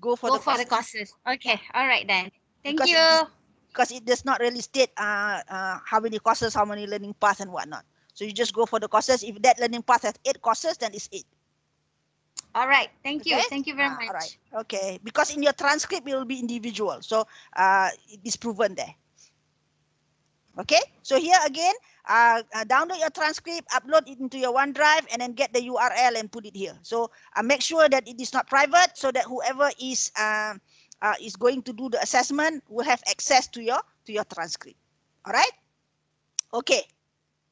Go for, go the, for courses. the courses. Okay, all right then. Thank because you because it does not really state uh, uh, how many courses, how many learning paths and whatnot. So you just go for the courses. If that learning path has eight courses, then it's eight. All right. Thank okay? you. Thank you very ah, much. All right. Okay. Because in your transcript, it will be individual. So uh, it is proven there. Okay. So here again, uh, uh, download your transcript, upload it into your OneDrive, and then get the URL and put it here. So uh, make sure that it is not private so that whoever is uh, uh, is going to do the assessment will have access to your to your transcript. All right. Okay.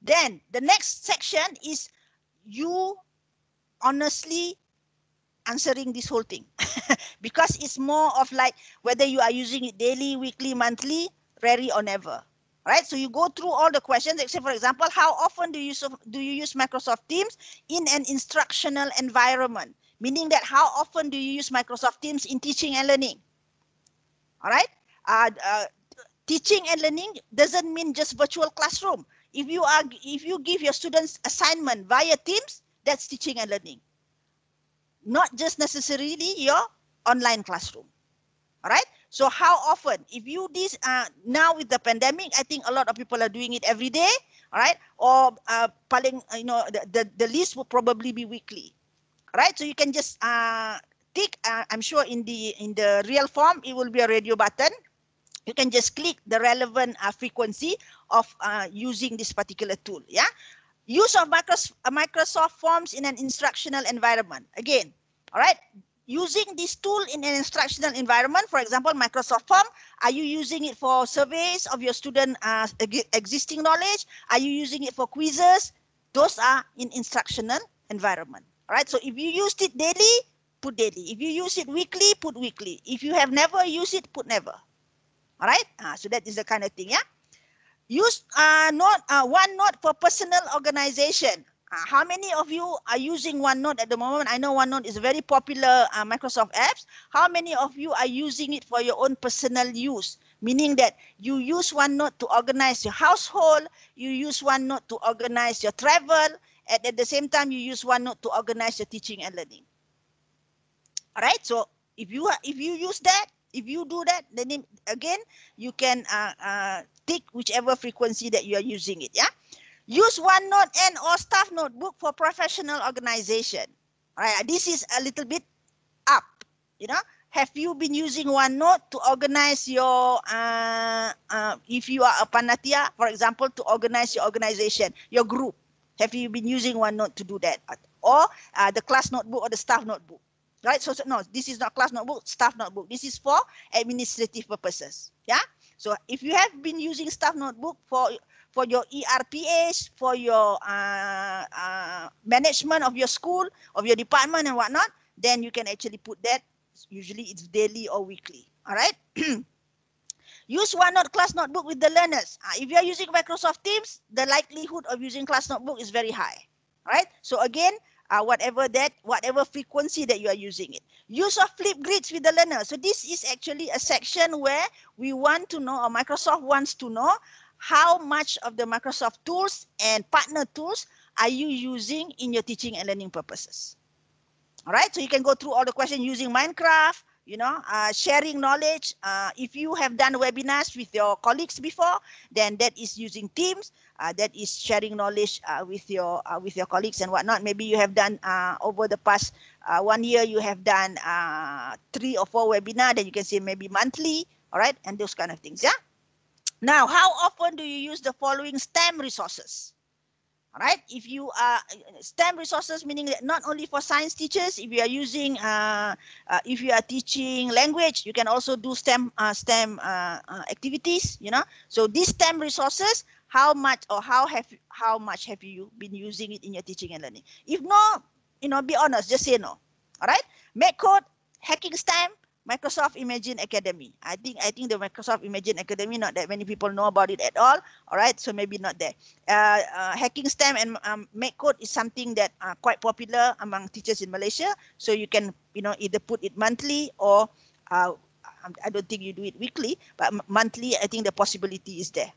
Then the next section is you honestly answering this whole thing because it's more of like whether you are using it daily, weekly, monthly, rarely or never. Right? So you go through all the questions except for example, how often do you do you use Microsoft Teams in an instructional environment? Meaning that how often do you use Microsoft Teams in teaching and learning? All right. Uh, uh, teaching and learning doesn't mean just virtual classroom. If you are, if you give your students assignment via Teams, that's teaching and learning. Not just necessarily your online classroom. All right. So how often? If you this uh, now with the pandemic, I think a lot of people are doing it every day. All right. Or uh, paling you know the, the the list will probably be weekly. All right. So you can just uh, tick. Uh, I'm sure in the in the real form, it will be a radio button. You can just click the relevant uh, frequency of uh, using this particular tool. Yeah. Use of Microsoft, uh, Microsoft Forms in an instructional environment. Again, all right. Using this tool in an instructional environment, for example, Microsoft Form, are you using it for surveys of your student uh, existing knowledge? Are you using it for quizzes? Those are in instructional environment. All right, so if you used it daily, put daily. If you use it weekly, put weekly. If you have never used it, put never. All right. Uh, ah, so that is the kind of thing. Yeah. Use uh, not uh, one note for personal organization. Uh, how many of you are using OneNote at the moment? I know OneNote is a very popular uh, Microsoft apps. How many of you are using it for your own personal use? Meaning that you use OneNote to organize your household, you use OneNote to organize your travel, and at the same time, you use OneNote to organize your teaching and learning. All right. So if you if you use that, if you do that, then again you can uh, uh, take whichever frequency that you are using it. Yeah. Use OneNote and or staff notebook for professional organization. All right. This is a little bit up. You know. Have you been using OneNote to organize your, uh, uh, if you are a Panatia, for example, to organize your organization, your group? Have you been using OneNote to do that? Or uh, the class notebook or the staff notebook? right? So, so no, this is not class notebook, staff notebook. This is for administrative purposes, yeah? So if you have been using staff notebook for for your ERPs, for your uh, uh, management of your school, of your department and whatnot, then you can actually put that. Usually it's daily or weekly. All right. Use OneNote class notebook with the learners. Uh, if you are using Microsoft Teams, the likelihood of using class notebook is very high. All right. So again, uh, whatever that, whatever frequency that you are using it. Use of flip grids with the learner. So this is actually a section where we want to know, or Microsoft wants to know, how much of the Microsoft tools and partner tools are you using in your teaching and learning purposes. All right, so you can go through all the questions using Minecraft, you know, uh, sharing knowledge. Uh, if you have done webinars with your colleagues before, then that is using Teams uh, that is sharing knowledge uh, with your uh, with your colleagues and whatnot. Maybe you have done uh, over the past uh, one year, you have done uh, three or four webinar. Then you can say maybe monthly, all right, and those kind of things. Yeah. Now, how often do you use the following STEM resources? All right, if you are STEM resources, meaning that not only for science teachers, if you are using, if you are teaching language, you can also do STEM STEM activities. You know, so these STEM resources how much or how have how much have you been using it in your teaching and learning? If no, you know, be honest, just say no. All right? Make code, hacking stamp, Microsoft Imagine Academy. I think I think the Microsoft Imagine Academy, not that many people know about it at all. All right, so maybe not there. Uh, uh, hacking STEM and um, make code is something that are quite popular among teachers in Malaysia. So you can, you know, either put it monthly or uh, I don't think you do it weekly, but monthly, I think the possibility is there.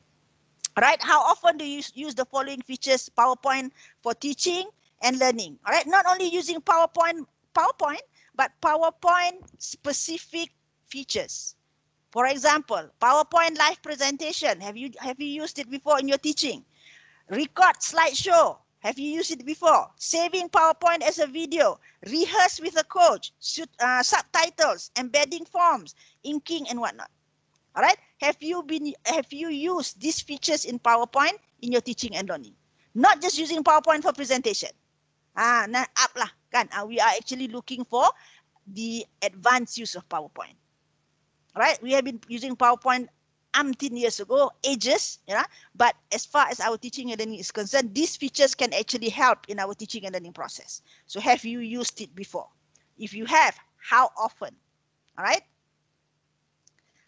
Right? how often do you use the following features, PowerPoint for teaching and learning? All right, not only using PowerPoint, PowerPoint, but PowerPoint specific features. For example, PowerPoint live presentation. Have you have you used it before in your teaching? Record slideshow. Have you used it before? Saving PowerPoint as a video. Rehearse with a coach. uh, subtitles, embedding forms, inking and whatnot. All right. Have you been have you used these features in PowerPoint in your teaching and learning? Not just using PowerPoint for presentation. Ah, nah, up lah kan. Ah, we are actually looking for the advanced use of PowerPoint. All right. We have been using PowerPoint umpteen years ago, ages, yeah. But as far as our teaching and learning is concerned, these features can actually help in our teaching and learning process. So have you used it before? If you have, how often? All right.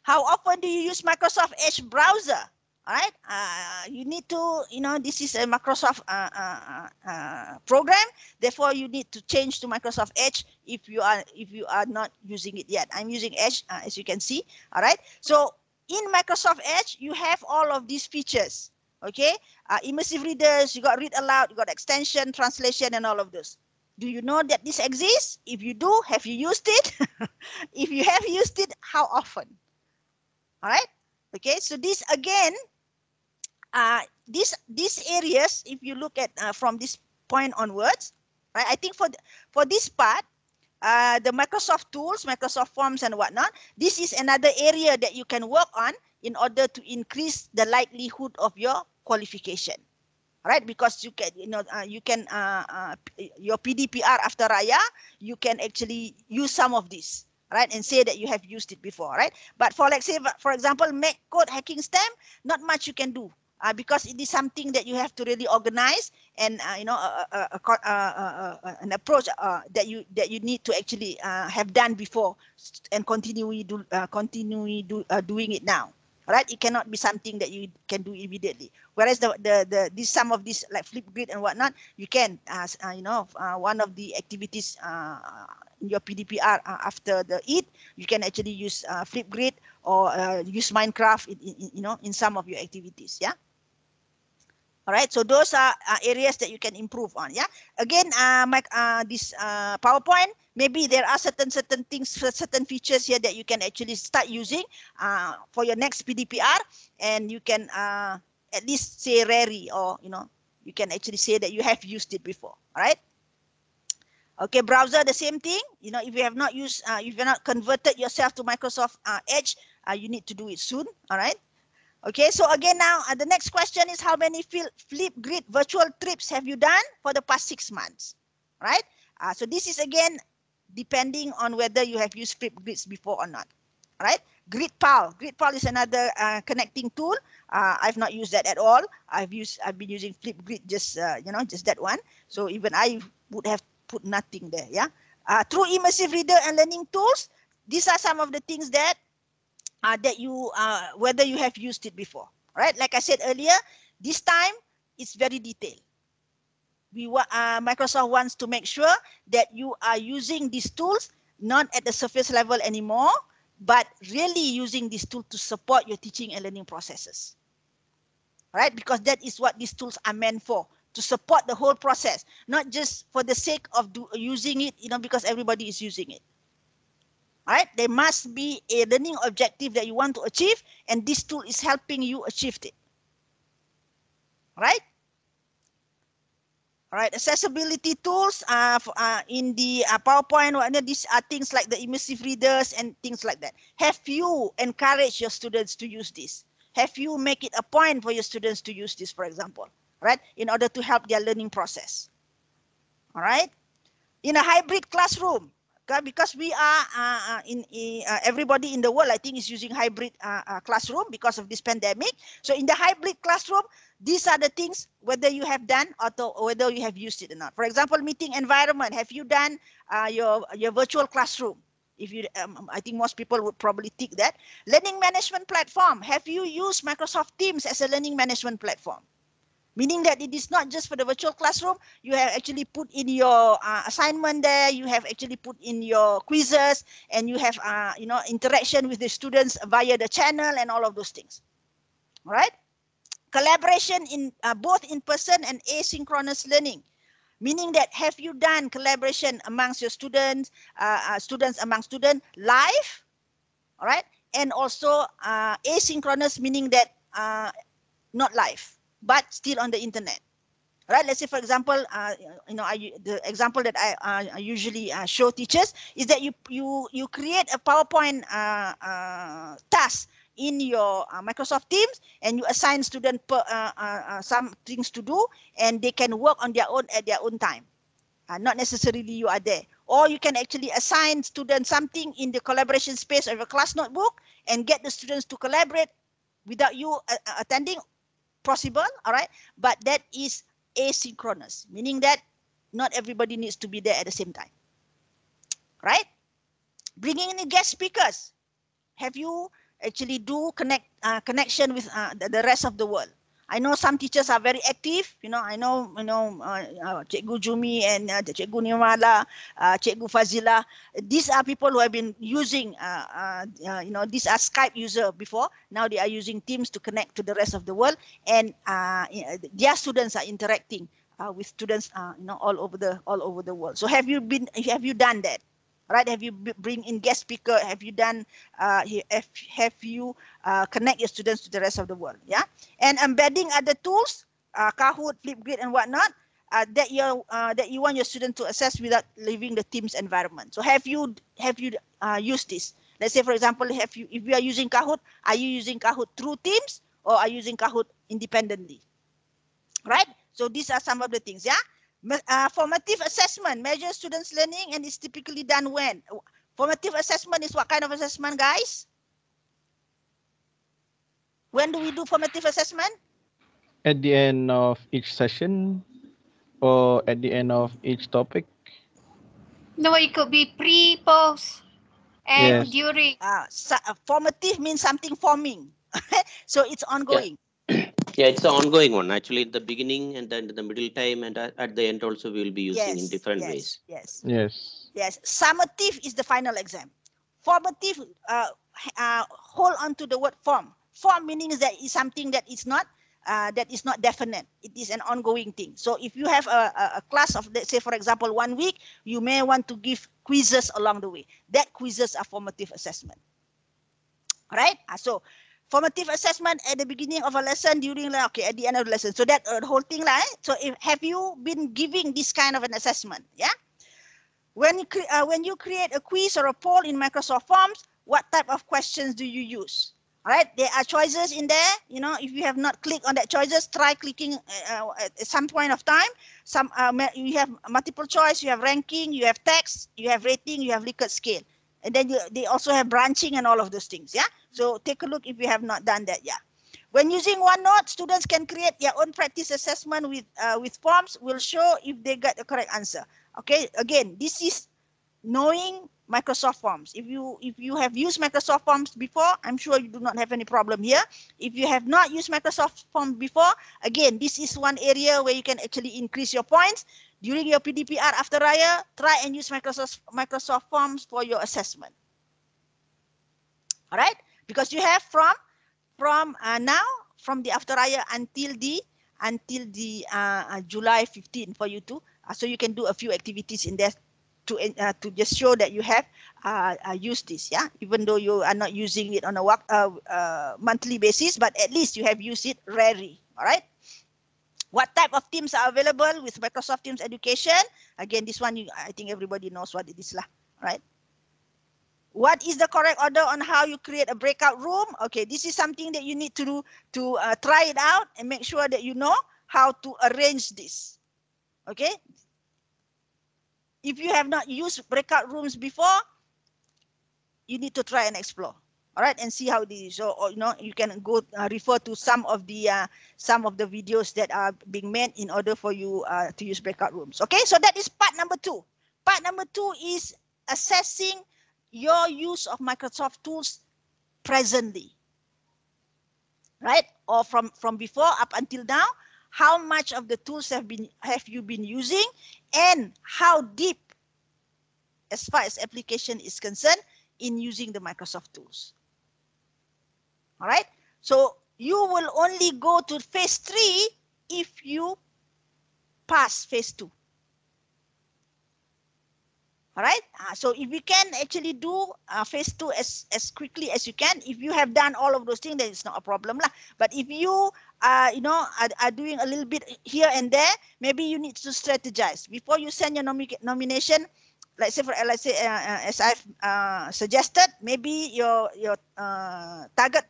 How often do you use Microsoft Edge browser? All right, uh, you need to, you know, this is a Microsoft uh uh, uh, uh, program. Therefore, you need to change to Microsoft Edge if you are if you are not using it yet. I'm using Edge uh, as you can see. All right, so in Microsoft Edge, you have all of these features. Okay, immersive readers, you got read aloud, you got extension, translation, and all of those. Do you know that this exists? If you do, have you used it? if you have used it, how often? all right okay so this again uh this these areas if you look at uh, from this point onwards right i think for the, for this part uh, the Microsoft tools, Microsoft Forms and whatnot, this is another area that you can work on in order to increase the likelihood of your qualification. Right, because you can, you know, uh, you can, uh, uh your PDPR after Raya, you can actually use some of this right? And say that you have used it before, right? But for like say, for example, Mac code hacking stem, not much you can do uh, because it is something that you have to really organize and uh, you know a, a, a, an approach uh, that you that you need to actually uh, have done before and continue do uh, continue do, uh, doing it now right? It cannot be something that you can do immediately. Whereas the the, the this some of this like Flipgrid and whatnot, you can as uh, you know uh, one of the activities uh, in your PDPR uh, after the eat, you can actually use uh, Flipgrid or uh, use Minecraft, in, in, you know, in some of your activities. Yeah. All right, so those are uh, areas that you can improve on. Yeah, again, uh, my, uh, this uh, PowerPoint, maybe there are certain certain things, certain features here that you can actually start using uh, for your next PDPR, and you can uh, at least say rarely, or you know, you can actually say that you have used it before. All right. Okay, browser, the same thing. You know, if you have not used, uh, if you have not converted yourself to Microsoft uh, Edge, uh, you need to do it soon. All right. Okay, so again now, uh, the next question is how many Flipgrid virtual trips have you done for the past six months, right? Uh, so this is again, depending on whether you have used Flipgrids before or not, right? GridPal, GridPal is another uh, connecting tool. Uh, I've not used that at all. I've used, I've been using Flipgrid just, uh, you know, just that one. So even I would have put nothing there, yeah? Uh, through immersive reader and learning tools, these are some of the things that uh, that you uh, whether you have used it before. Right? Like I said earlier, this time it's very detailed. We uh, Microsoft wants to make sure that you are using these tools not at the surface level anymore, but really using this tool to support your teaching and learning processes. Right? Because that is what these tools are meant for to support the whole process, not just for the sake of do, using it, you know, because everybody is using it right? There must be a learning objective that you want to achieve, and this tool is helping you achieve it. Right? All right, accessibility tools uh, for, uh, in the uh, PowerPoint, these are things like the immersive readers and things like that. Have you encouraged your students to use this? Have you make it a point for your students to use this, for example, right, in order to help their learning process? All right, in a hybrid classroom, because we are uh, uh in uh, everybody in the world I think is using hybrid uh, uh, classroom because of this pandemic. So in the hybrid classroom, these are the things whether you have done or, to, or whether you have used it or not. For example, meeting environment. Have you done uh, your your virtual classroom? If you, um, um I think most people would probably tick that. Learning management platform. Have you used Microsoft Teams as a learning management platform? meaning that it is not just for the virtual classroom. You have actually put in your uh, assignment there. You have actually put in your quizzes, and you have uh, you know interaction with the students via the channel and all of those things. All right, collaboration in uh, both in person and asynchronous learning meaning that have you done collaboration amongst your students, uh, uh students among students live, all right? And also uh, asynchronous, meaning that uh, not live, but still on the internet right let's say for example uh, you know I, the example that i, uh, I usually uh, show teachers is that you you you create a powerpoint uh, uh, task in your uh, microsoft teams and you assign students some things to do and they can work on their own at their own time not necessarily you are there or you can actually assign students something in the collaboration space of your class notebook and get the students to collaborate without you attending possible, all right? But that is asynchronous, meaning that not everybody needs to be there at the same time, right? Bringing in the guest speakers. Have you actually do connect uh, connection with uh, the rest of the world? I know some teachers are very active. You know, I know, you know, uh, uh, Jumi and uh, Cikgu Nirmala, uh, Fazila. These are people who have been using, uh, uh, uh, you know, these are Skype user before. Now they are using Teams to connect to the rest of the world. And uh, eh, their students are interacting uh, with students, you know, all over the all over the world. So have you been, have you done that? right have you bring in guest speaker have you done uh, have, have you uh, connect your students to the rest of the world yeah and embedding other tools uh, kahoot flipgrid and whatnot uh, that you uh, that you want your student to assess without leaving the team's environment so have you have you uh, used this let's say for example have you if you are using kahoot are you using kahoot through teams or are you using kahoot independently right so these are some of the things yeah uh, formative assessment measures students' learning and is typically done when? Formative assessment is what kind of assessment, guys? When do we do formative assessment? At the end of each session or at the end of each topic? No, it could be pre, post, and yes. during. Uh, formative means something forming. so it's ongoing. Yeah. Yeah, it's an ongoing one. Actually, at the beginning and then the middle time and at the end also we will be using yes, in different yes, ways. Yes. Yes. Yes. Summative is the final exam. Formative, uh, uh, hold on to the word form. Form meaning is that is something that is not uh, that is not definite. It is an ongoing thing. So if you have a, a, a class of, let's say, for example, one week, you may want to give quizzes along the way. That quizzes are formative assessment. All right. Uh, so formative assessment at the beginning of a lesson during like, okay at the end of the lesson so that uh, whole thing like eh. so if have you been giving this kind of an assessment yeah when you uh, when you create a quiz or a poll in microsoft forms what type of questions do you use all right there are choices in there you know if you have not clicked on that choices try clicking uh, uh at some point of time some uh, you have multiple choice you have ranking you have text you have rating you have likert scale and then you, they also have branching and all of those things yeah so take a look if you have not done that yeah when using OneNote, students can create their own practice assessment with uh, with forms. will show if they got the correct answer. Okay, again, this is knowing Microsoft Forms. If you if you have used Microsoft Forms before, I'm sure you do not have any problem here. If you have not used Microsoft Forms before, again, this is one area where you can actually increase your points during your PDPR after Raya, try and use Microsoft, Microsoft Forms for your assessment. All right, because you have from from uh, now from the after Raya until the until the uh, uh, July 15 for you to uh, so you can do a few activities in there to uh, to just show that you have uh, uh used this yeah even though you are not using it on a uh, monthly basis but at least you have used it rarely all right what type of teams are available with Microsoft Teams Education? Again, this one, you, I think everybody knows what it is lah, right? What is the correct order on how you create a breakout room? Okay, this is something that you need to do to uh, try it out and make sure that you know how to arrange this. Okay. If you have not used breakout rooms before, you need to try and explore all right and see how this so oh, you know you can go uh, refer to some of the uh, some of the videos that are being made in order for you uh, to use breakout rooms okay so that is part number two part number two is assessing your use of microsoft tools presently right or from from before up until now how much of the tools have been have you been using and how deep as far as application is concerned in using the Microsoft tools. All right. So you will only go to phase three if you pass phase two. All right. Uh, so if you can actually do uh, phase two as, as quickly as you can, if you have done all of those things, then it's not a problem. Lah. But if you uh, you know, are, are doing a little bit here and there, maybe you need to strategize. Before you send your nomi nomination, let's say for let's say, uh, uh as I've uh, suggested, maybe your your uh, target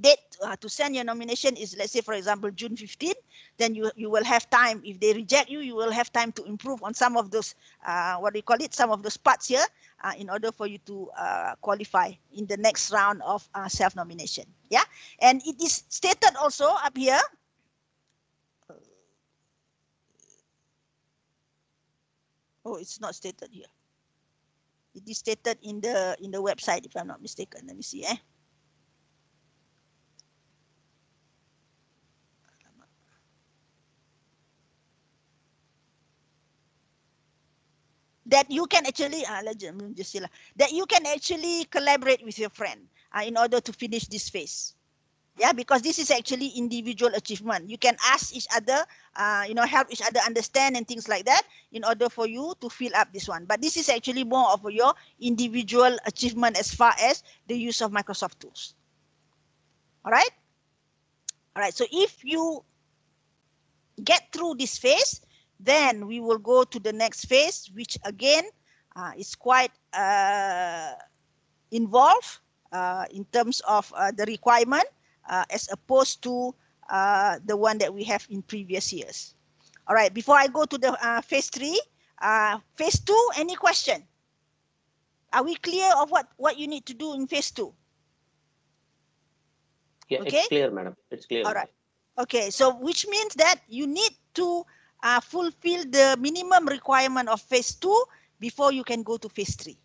date uh, to send your nomination is let's say for example june 15 then you you will have time if they reject you you will have time to improve on some of those uh, what do you call it some of those parts here uh, in order for you to uh, qualify in the next round of uh, self nomination yeah and it is stated also up here uh, oh it's not stated here it is stated in the in the website if i'm not mistaken let me see eh that you can actually uh, just lah that you can actually collaborate with your friend uh, in order to finish this phase yeah because this is actually individual achievement you can ask each other uh, you know help each other understand and things like that in order for you to fill up this one but this is actually more of your individual achievement as far as the use of microsoft tools all right all right so if you get through this phase then we will go to the next phase, which again uh, is quite uh, involved uh, in terms of uh, the requirement uh, as opposed to uh, the one that we have in previous years. All right, before I go to the phase three, phase two, any question? Are we clear of what, what you need to do in phase two? Yeah, okay? it's clear, madam. It's clear. All right. Okay, so which means that you need to uh, fulfill the minimum requirement of phase two before you can go to phase three.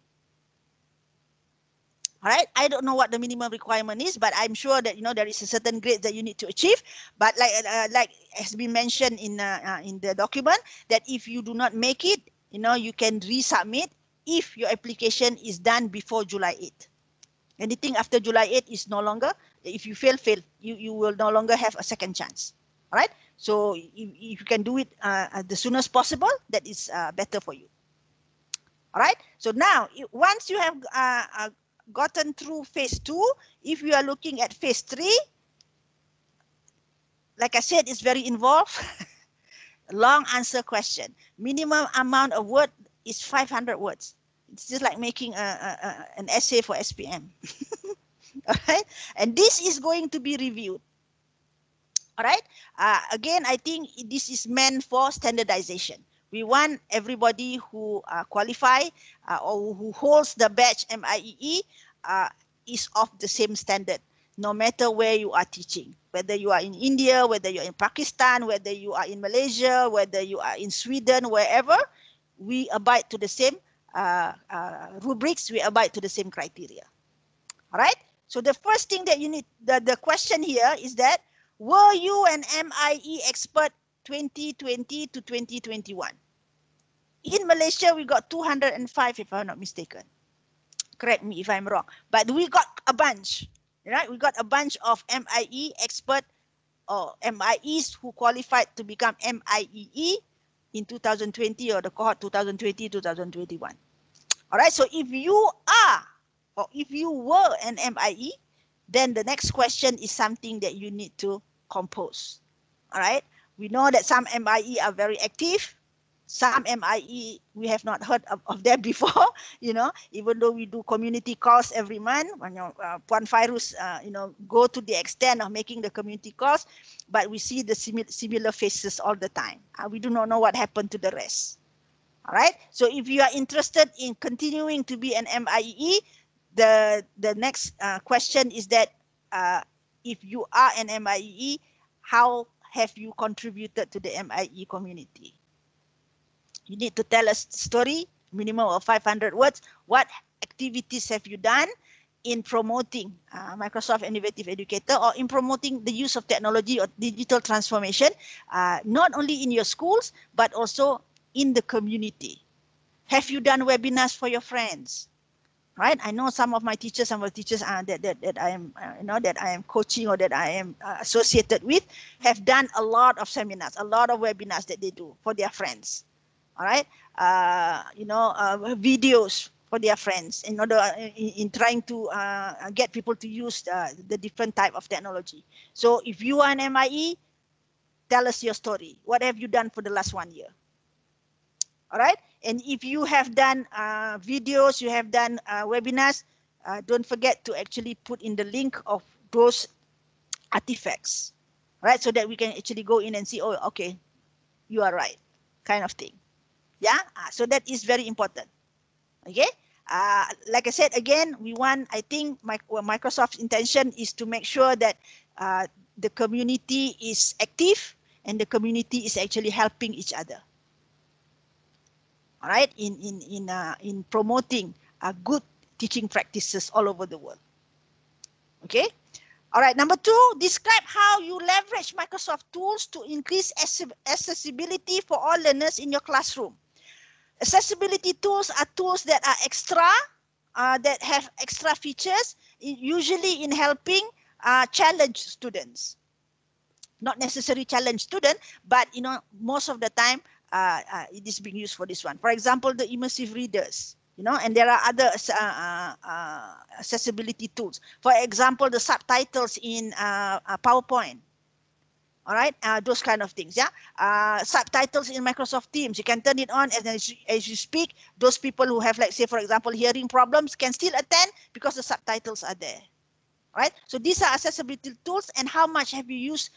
All right, I don't know what the minimum requirement is, but I'm sure that you know there is a certain grade that you need to achieve. But like uh, uh like has been mentioned in uh, uh, in the document, that if you do not make it, you know you can resubmit if your application is done before July 8. Anything after July 8 is no longer. If you fail, fail. You you will no longer have a second chance. All right. So if, if you can do it uh, uh, the soonest possible, that is uh, better for you. All right. So now once you have uh, uh, gotten through phase two, if you are looking at phase three, like I said, it's very involved. Long answer question. Minimum amount of word is 500 words. It's just like making a, a, a an essay for SPM. All right. And this is going to be reviewed. All right. Uh, again, I think this is meant for standardization. We want everybody who uh, qualify uh, or who holds the badge MIEE uh, is of the same standard, no matter where you are teaching, whether you are in India, whether you're in Pakistan, whether you are in Malaysia, whether you are in Sweden, wherever, we abide to the same uh, uh, rubrics, we abide to the same criteria. All right. So the first thing that you need, the, the question here is that were you an MIE expert 2020 to 2021? In Malaysia, we got 205, if I'm not mistaken. Correct me if I'm wrong, but we got a bunch, right? We got a bunch of MIE expert or MIEs who qualified to become MIEE in 2020 or the cohort 2020-2021. All right, so if you are or if you were an MIE, then the next question is something that you need to compose. All right. We know that some MIE are very active. Some MIE, we have not heard of, of them before, you know, even though we do community calls every month, when you know, uh, Puan virus, uh, you know, go to the extent of making the community calls, but we see the simil similar faces all the time. Uh, we do not know what happened to the rest. All right. So if you are interested in continuing to be an MIE, the, the next uh, question is that uh, if you are an MIE, how have you contributed to the MIE community? You need to tell a story, minimum of 500 words. What activities have you done in promoting uh, Microsoft Innovative Educator or in promoting the use of technology or digital transformation, uh, not only in your schools, but also in the community? Have you done webinars for your friends? right i know some of my teachers some of the teachers uh, that, that that i am uh, you know that i am coaching or that i am uh, associated with have done a lot of seminars a lot of webinars that they do for their friends all right uh, you know uh, videos for their friends in order uh, in, in trying to uh, get people to use the different type of technology so if you are an mie tell us your story what have you done for the last one year all right and if you have done uh, videos, you have done uh, webinars, uh, don't forget to actually put in the link of those artifacts, right? So that we can actually go in and see, oh, okay, you are right, kind of thing. Yeah, uh, so that is very important. Okay, uh, like I said, again, we want, I think my, well, Microsoft's intention is to make sure that uh, the community is active and the community is actually helping each other all right, in in in uh, in promoting uh, good teaching practices all over the world. Okay. All right, number two, describe how you leverage Microsoft tools to increase accessibility for all learners in your classroom. Accessibility tools are tools that are extra, uh, that have extra features, usually in helping uh, challenge students. Not necessarily challenge student, but you know, most of the time uh, uh, it is being used for this one. For example, the immersive readers, you know, and there are other uh, uh, uh, accessibility tools. For example, the subtitles in uh, PowerPoint. All right, those kind of things, yeah. subtitles in Microsoft Teams, you can turn it on as, as you speak, those people who have, like, say, for example, hearing problems can still attend because the subtitles are there, right? So these are accessibility tools and how much have you used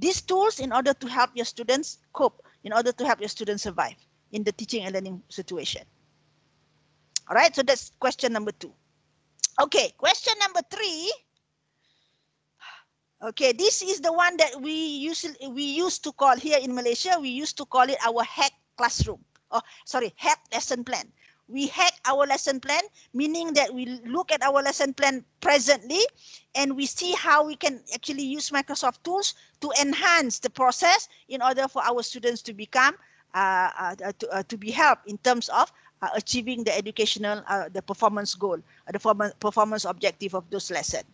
these tools in order to help your students cope in order to help your students survive in the teaching and learning situation. All right, so that's question number two. Okay, question number three. Okay, this is the one that we usually we used to call here in Malaysia. We used to call it our hack classroom. Oh, sorry, hack lesson plan we hack our lesson plan, meaning that we look at our lesson plan presently and we see how we can actually use Microsoft tools to enhance the process in order for our students to become, uh, uh, to, uh, to be helped in terms of uh, achieving the educational, uh, the performance goal, uh, the performance objective of those lessons.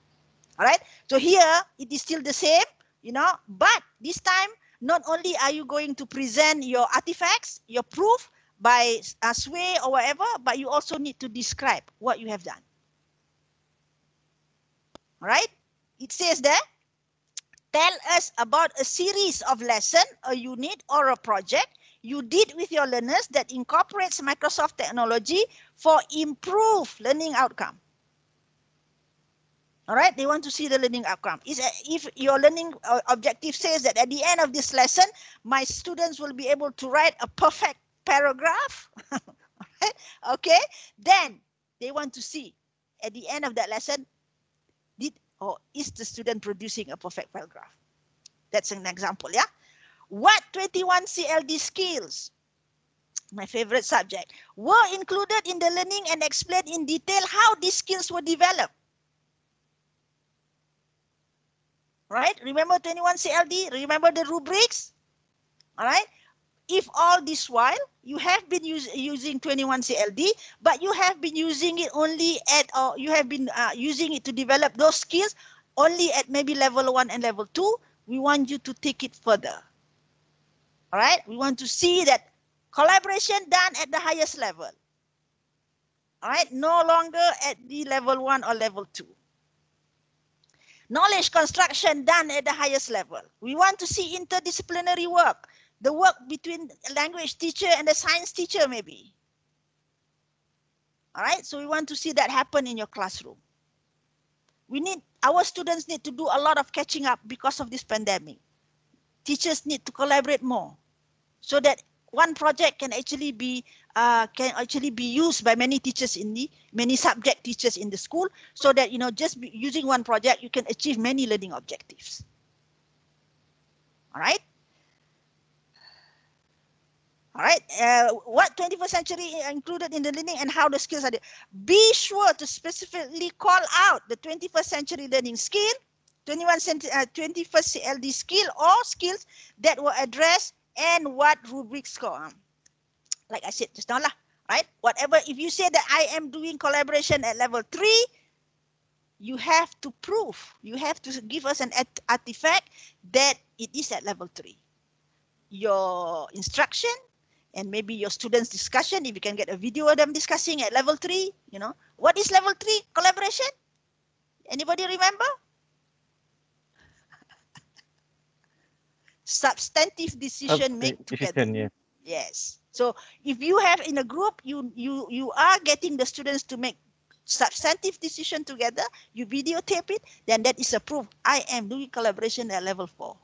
All right, so here it is still the same, you know, but this time, not only are you going to present your artifacts, your proof, by a sway or whatever, but you also need to describe what you have done. Right? It says there, tell us about a series of lesson, a unit or a project you did with your learners that incorporates Microsoft technology for improved learning outcome. All right, they want to see the learning outcome. Is uh, if your learning uh, objective says that at the end of this lesson, my students will be able to write a perfect paragraph. okay, then they want to see at the end of that lesson, did or is the student producing a perfect paragraph? That's an example, yeah? What 21 CLD skills, my favorite subject, were included in the learning and explained in detail how these skills were developed? Right? Remember 21 CLD? Remember the rubrics? All right? if all this while you have been use, using 21CLD, but you have been using it only at, or uh, you have been uh, using it to develop those skills only at maybe level one and level two, we want you to take it further. All right, we want to see that collaboration done at the highest level. All right, no longer at the level one or level two. Knowledge construction done at the highest level. We want to see interdisciplinary work the work between language teacher and the science teacher maybe. All right, so we want to see that happen in your classroom. We need, our students need to do a lot of catching up because of this pandemic. Teachers need to collaborate more so that one project can actually be uh, can actually be used by many teachers in the many subject teachers in the school so that you know just using one project you can achieve many learning objectives all right all right. Uh, what 21st century included in the learning and how the skills are there. Be sure to specifically call out the 21st century learning skill, 21st, century, uh, 21st CLD skill or skills that were addressed and what rubrics score. Like I said just now lah, right? Whatever, if you say that I am doing collaboration at level three, you have to prove, you have to give us an artifact that it is at level three. Your instruction and maybe your students discussion if you can get a video of them discussing at level three you know what is level three collaboration anybody remember substantive decision oh, made together yeah. yes so if you have in a group you you you are getting the students to make substantive decision together you videotape it then that is approved i am doing collaboration at level four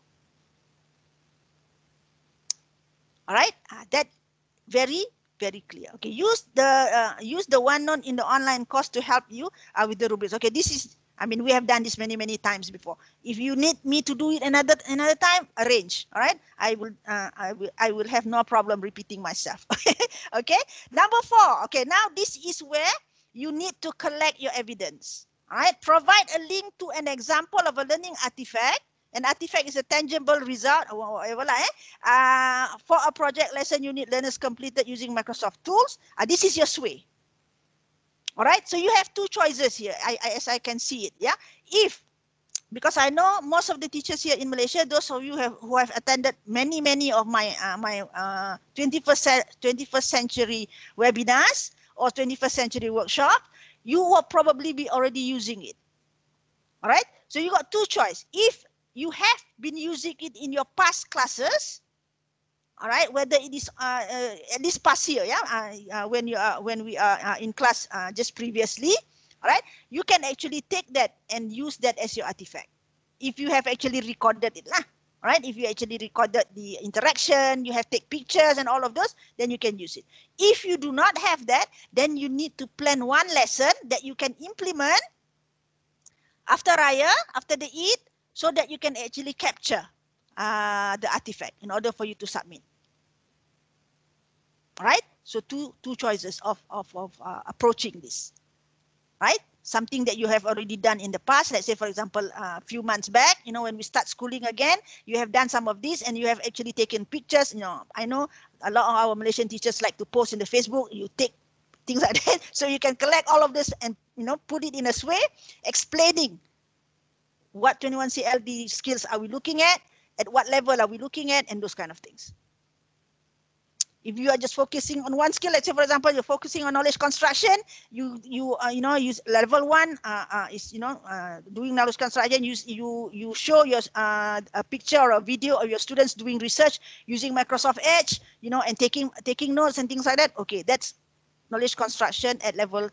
all right, ah, that very very clear okay use the uh, use the one known in the online course to help you uh, with the rubrics okay this is i mean we have done this many many times before if you need me to do it another another time arrange all right i will uh, i will i will have no problem repeating myself okay number four okay now this is where you need to collect your evidence all right provide a link to an example of a learning artifact an artifact is a tangible result wala, eh? uh, for a project lesson unit learners completed using Microsoft tools. Uh, this is your sway. All right, so you have two choices here, I, I, as I can see it. Yeah, if because I know most of the teachers here in Malaysia, those of you have, who have attended many, many of my uh, my uh, 21st, 21st century webinars or 21st century workshop, you will probably be already using it. All right. So you got two choice. If you have been using it in your past classes all right whether it is uh, uh, at least past year yeah uh, uh when you are when we are uh, in class uh, just previously all right you can actually take that and use that as your artifact if you have actually recorded it lah all right if you actually recorded the interaction you have take pictures and all of those then you can use it if you do not have that then you need to plan one lesson that you can implement after raya after the eid so that you can actually capture uh, the artifact in order for you to submit. right? So two, two choices of, of, of uh, approaching this, right? Something that you have already done in the past. Let's say, for example, a uh, few months back, you know, when we start schooling again, you have done some of this and you have actually taken pictures. You know, I know a lot of our Malaysian teachers like to post in the Facebook. You take things like that. So you can collect all of this and, you know, put it in a way explaining what 21CLD skills are we looking at, at what level are we looking at, and those kind of things. If you are just focusing on one skill, let's say, for example, you're focusing on knowledge construction, you you uh, you know use level one uh, uh, is you know uh, doing knowledge construction. You you you show your uh, a picture or a video of your students doing research using Microsoft Edge, you know, and taking taking notes and things like that. Okay, that's knowledge construction at level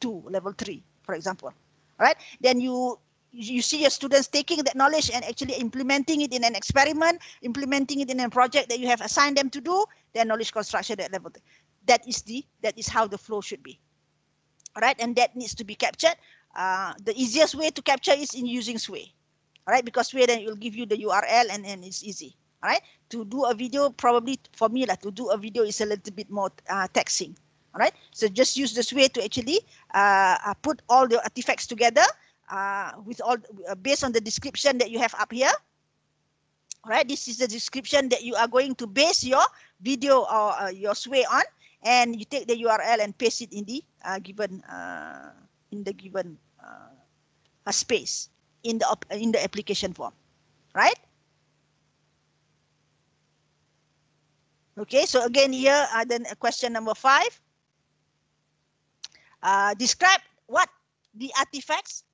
two, level three, for example. All right, then you you see your students taking that knowledge and actually implementing it in an experiment, implementing it in a project that you have assigned them to do, their knowledge construction at level. That is the that is how the flow should be. All right, and that needs to be captured. Uh, the easiest way to capture is in using Sway. All right, because Sway then it will give you the URL and, and it's easy. All right, to do a video probably for me like, to do a video is a little bit more uh, taxing. All right, so just use this way to actually uh, uh, put all the artifacts together uh, with all uh, based on the description that you have up here. All right, this is the description that you are going to base your video or uh, your sway on, and you take the URL and paste it in the uh, given uh, in the given uh, space in the in the application form, right? Okay, so again here, then question number five. describe what the artifacts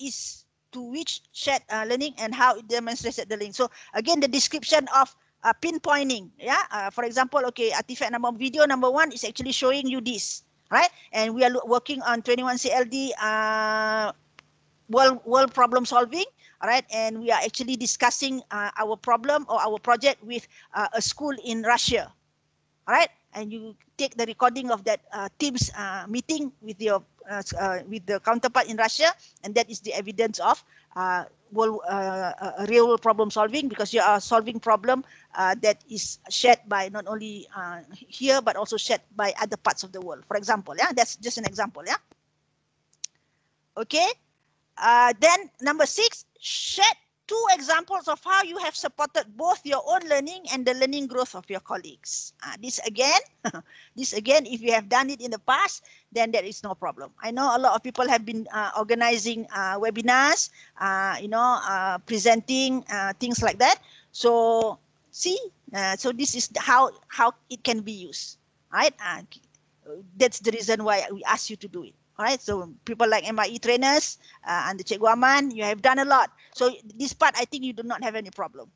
is to which shared uh, learning and how it demonstrates the link. So again, the description of uh, pinpointing. Yeah, uh, for example, okay, artifact number video number one is actually showing you this, right? And we are working on 21 CLD uh, world world problem solving, right? And we are actually discussing uh, our problem or our project with uh, a school in Russia, right? And you take the recording of that uh, team's uh, meeting with your uh, uh, with the counterpart in Russia, and that is the evidence of uh, world, real problem solving because you are solving problem that is shared by not only here but also shared by other parts of the world. For example, yeah, that's just an example, yeah. Okay. Uh, then number six, shared two examples of how you have supported both your own learning and the learning growth of your colleagues. Uh, this again, this again, if you have done it in the past, then there is no problem. I know a lot of people have been uh, organizing uh, webinars, uh, you know, uh, presenting uh, things like that. So see, so this is how how it can be used, right? that's the reason why we ask you to do it. All right, so people like MIE trainers uh, the Cikgu Aman, you have done a lot. So this part, I think you do not have any problem.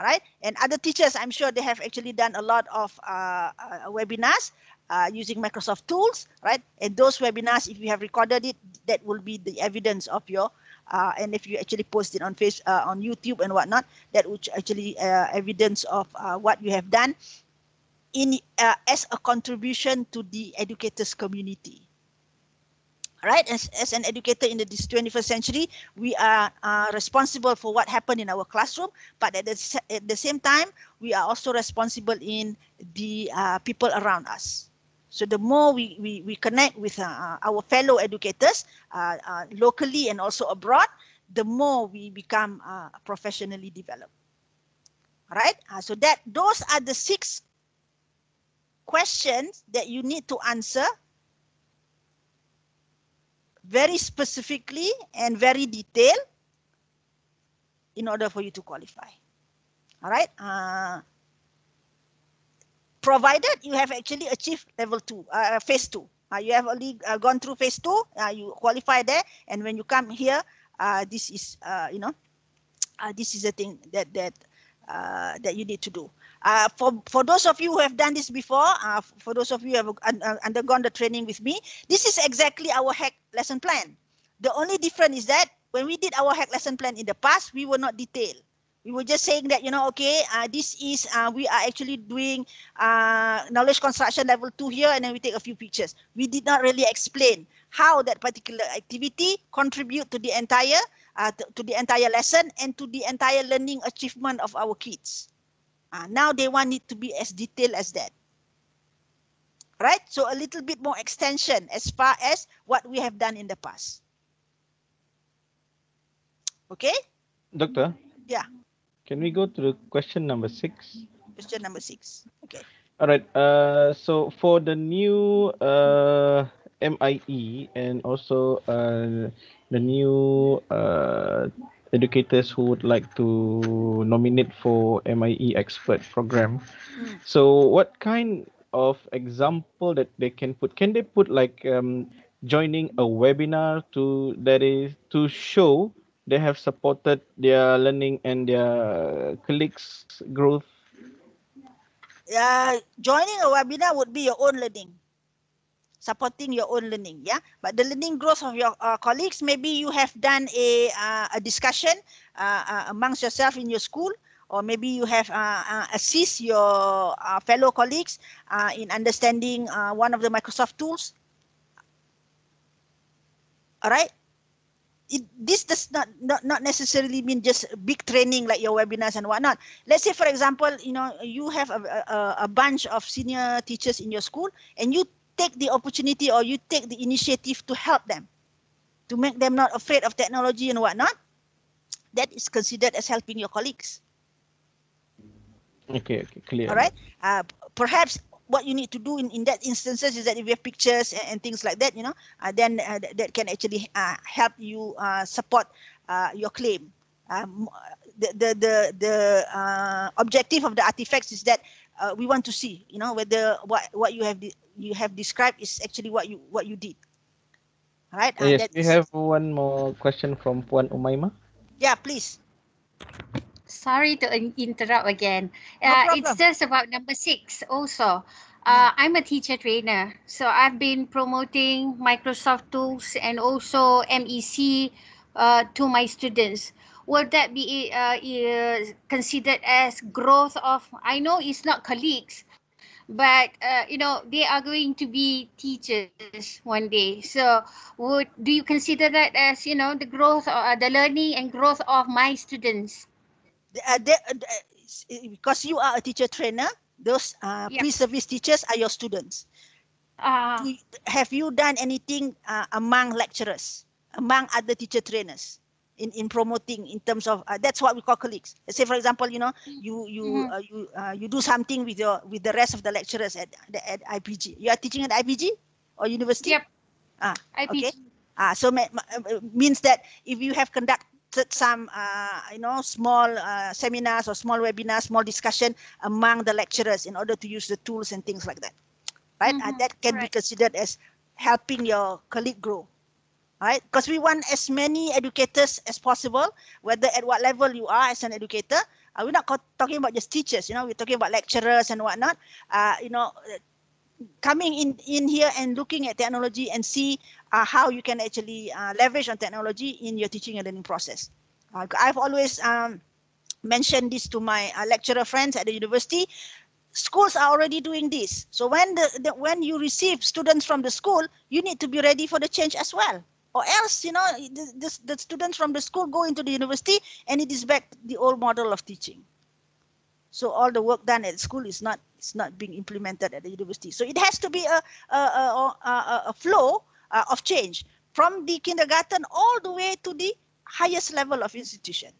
All right, and other teachers, I'm sure they have actually done a lot of uh, uh, webinars uh, using Microsoft tools, right? And those webinars, if you have recorded it, that will be the evidence of your, uh, and if you actually post it on face uh, on YouTube and whatnot, that would actually evidence of what you have done in as a contribution to the educators community right? As, as an educator in the 21st century, we are uh, responsible for what happened in our classroom, but at the, at the same time, we are also responsible in the uh, people around us. So the more we, we, we connect with uh, uh our fellow educators uh, uh, locally and also abroad, the more we become professionally developed. All right, so that those are the six questions that you need to answer very specifically and very detailed in order for you to qualify. All right. Uh, provided you have actually achieved level two, uh, phase two. Uh, you have only uh, gone through phase two, uh, you qualify there, and when you come here, uh, this is, uh, you know, this is the thing that that that you need to do. Uh, for, for those of you who have done this before, uh, for those of you who have uh, undergone the training with me, this is exactly our hack lesson plan. The only difference is that when we did our hack lesson plan in the past, we were not detailed. We were just saying that, you know, okay, uh, this is, uh, we are actually doing uh, knowledge construction level two here, and then we take a few pictures. We did not really explain how that particular activity contribute to the entire, uh, to the entire lesson and to the entire learning achievement of our kids. Uh, now they want it to be as detailed as that. Right? So a little bit more extension as far as what we have done in the past. Okay? Doctor? Yeah. Can we go to the question number six? Question number six. Okay. All right. Uh, so for the new uh, MIE and also uh, the new uh, educators who would like to nominate for MIE expert program. So what kind of example that they can put? Can they put like um, joining a webinar to that is to show they have supported their learning and their colleagues growth? Yeah, uh, joining a webinar would be your own learning supporting your own learning yeah but the learning growth of your uh, colleagues maybe you have done a, uh, a discussion uh, uh amongst yourself in your school or maybe you have uh, uh, assist your fellow colleagues in understanding one of the Microsoft tools all right it, this does not, not not necessarily mean just big training like your webinars and whatnot. Let's say, for example, you know you have a, a, a bunch of senior teachers in your school, and you take the opportunity or you take the initiative to help them, to make them not afraid of technology and whatnot, that is considered as helping your colleagues. Okay, okay clear. All right. Uh, perhaps what you need to do in, in that instances is that if you have pictures and, and things like that, you know, uh, then uh, th that can actually uh, help you uh, support uh, your claim. Um, the the the, the uh, objective of the artifacts is that uh, we want to see you know whether what what you have de- you have described is actually what you what you did all right yes we have one more question from puan umaima yeah please sorry to interrupt again no uh, it's just about number six also uh, hmm. I'm a teacher trainer, so I've been promoting Microsoft tools and also MEC uh, to my students. Would that be uh, considered as growth of i know it's not colleagues but uh, you know they are going to be teachers one day so would do you consider that as you know the growth or uh, the learning and growth of my students uh, they, uh, uh, because you are a teacher trainer those uh, pre-service teachers are your students ah. have you done anything among lecturers among other teacher trainers in, in promoting in terms of uh, that's what we call colleagues Let's say for example you know mm-hmm. you you mm-hmm. uh, you uh, you do something with your with the rest of the lecturers at the, at IPG you are teaching at IPG or university yep ah IPG. okay ah so ma- ma- uh, means that if you have conduct some uh, you know small uh, seminars or small webinars small discussion among the lecturers in order to use the tools and things like that right ah, mm-hmm. that can right. be considered as helping your colleague grow right? Because we want as many educators as possible, whether at what level you are as an educator. Uh, we're not talking about just teachers, you know, we're talking about lecturers and whatnot. Uh, you know, coming in, in here and looking at technology and see uh, how you can actually uh, leverage on technology in your teaching and learning process. Uh, I've always um, mentioned this to my uh, lecturer friends at the university schools are already doing this. So when the, the, when you receive students from the school, you need to be ready for the change as well or else you know the, the, the students from the school go into the university and it is back the old model of teaching so all the work done at school is not is not being implemented at the university so it has to be a a, a, a, a flow uh, of change from the kindergarten all the way to the highest level of institution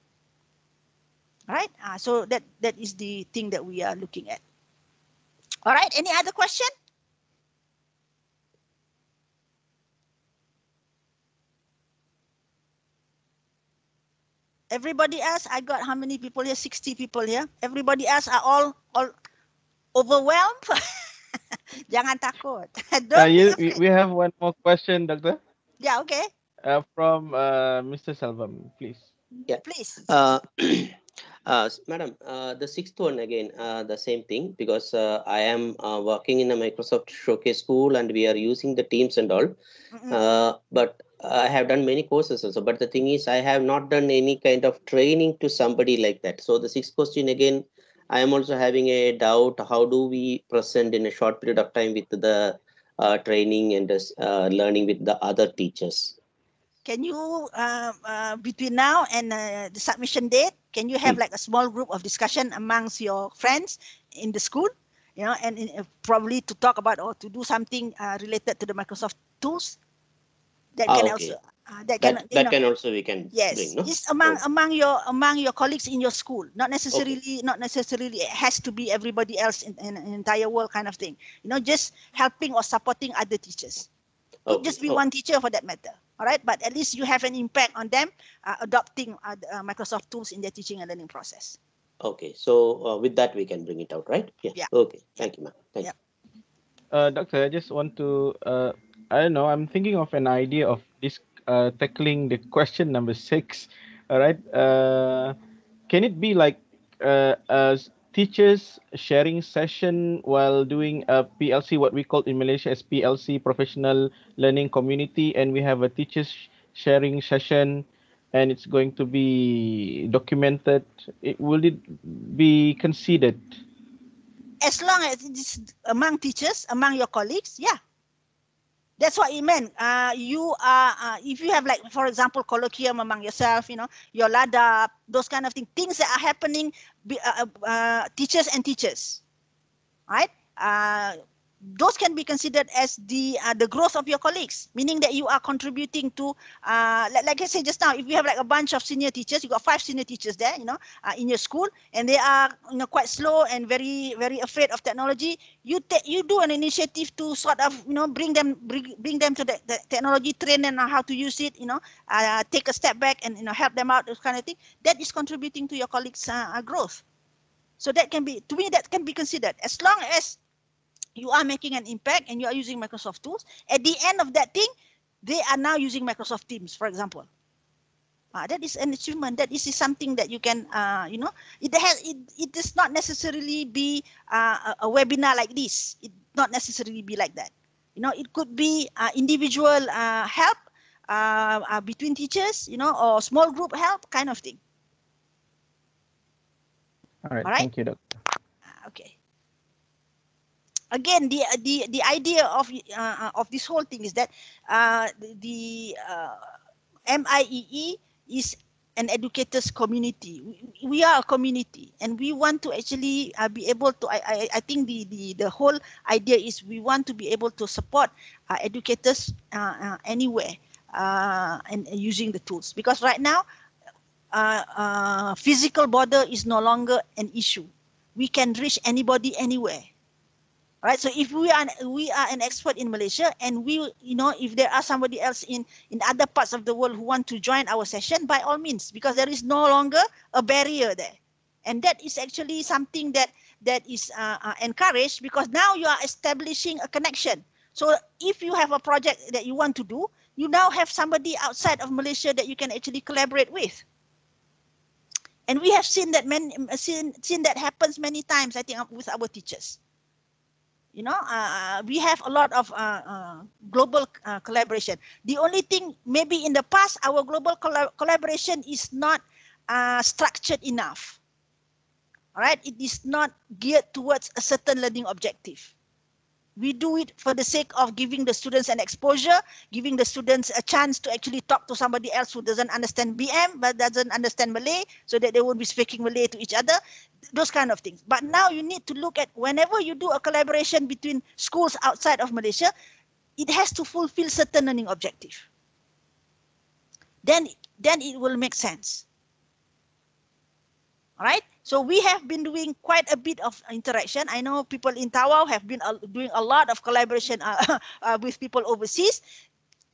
Right? uh, so that that is the thing that we are looking at all right any other question Everybody else, I got how many people here? 60 people here. Everybody else are all all overwhelmed. Jangan takut. uh, you, we, we have one more question, Doctor. Yeah, okay. Uh, from uh, Mr. Salvam, please. Yeah. Please. Uh, Uh, madam, uh, the sixth one again, uh, the same thing because uh, I am uh, working in a Microsoft Showcase school and we are using the Teams and all. Mm -hmm. but I have done many courses also. But the thing is, I have not done any kind of training to somebody like that. So the sixth question again, I am also having a doubt. How do we present in a short period of time with the training and learning with the other teachers? Can you between now and the submission date? Can you have hmm. like a small group of discussion amongst your friends in the school? You know, and in, uh, probably to talk about or to do something uh, related to the Microsoft tools. That ah, can okay. also uh, that can that, that know, can also we can yes bring, no? just among oh. among your among your colleagues in your school not necessarily okay. not necessarily it has to be everybody else in, in, in, entire world kind of thing you know just helping or supporting other teachers okay. could just be oh. one teacher for that matter all right, but at least you have an impact on them uh, adopting uh, uh Microsoft tools in their teaching and learning process. Okay, so uh, with that we can bring it out, right? Yeah. yeah. Okay. Thank you, ma'am. Thank yeah. you. Uh, doctor, I just want to. I don't know. I'm thinking of an idea of this tackling the question number six. All right. can it be like uh, teachers sharing session while doing a PLC, what we call in Malaysia as PLC Professional Learning Community, and we have a teachers sharing session, and it's going to be documented. It, will it be considered? As long as it's among teachers, among your colleagues, yeah. That's what it meant. Uh, you are, uh, if you have like, for example, colloquium among yourself, you know, your ladap, those kind of things, things that are happening, uh, uh, uh, teachers and teachers, right? Uh, those can be considered as the uh, the growth of your colleagues meaning that you are contributing to uh, like, like, i said just now if you have like a bunch of senior teachers you got five senior teachers there you know uh, in your school and they are you know quite slow and very very afraid of technology you take you do an initiative to sort of you know bring them bring, bring them to the, the technology training on how to use it you know uh, take a step back and you know help them out this kind of thing that is contributing to your colleagues uh, growth so that can be to me that can be considered as long as you are making an impact and you are using Microsoft tools. At the end of that thing, they are now using Microsoft Teams, for example. Uh, that is an achievement. That is something that you can, uh, you know, it has. It, it does not necessarily be uh, a, a, webinar like this. It not necessarily be like that. You know, it could be individual help between teachers, you know, or small group help kind of thing. All right. All right? Thank you, doctor again the the the idea of uh, of this whole thing is that uh, the uh, MIEE is an educators community. We, we, are a community, and we want to actually uh, be able to. I, I, I think the, the the whole idea is we want to be able to support uh, educators uh, uh anywhere and, uh, and, using the tools because right now, uh, physical border is no longer an issue. We can reach anybody anywhere right so if we are we are an expert in malaysia and we you know if there are somebody else in in other parts of the world who want to join our session by all means because there is no longer a barrier there and that is actually something that that is uh, uh, encouraged because now you are establishing a connection so if you have a project that you want to do you now have somebody outside of malaysia that you can actually collaborate with and we have seen that many seen, seen that happens many times i think with our teachers you know uh, uh, we have a lot of uh, uh, global uh, collaboration the only thing maybe in the past our global collaboration is not uh, structured enough all right it is not geared towards a certain learning objective we do it for the sake of giving the students an exposure, giving the students a chance to actually talk to somebody else who doesn't understand BM but doesn't understand Malay, so that they won't be speaking Malay to each other, those kind of things. But now you need to look at whenever you do a collaboration between schools outside of Malaysia, it has to fulfill certain learning objective. Then, then it will make sense. All right? So we have been doing quite a bit of interaction. I know people in Tawau have been doing a lot of collaboration uh, uh, with people overseas.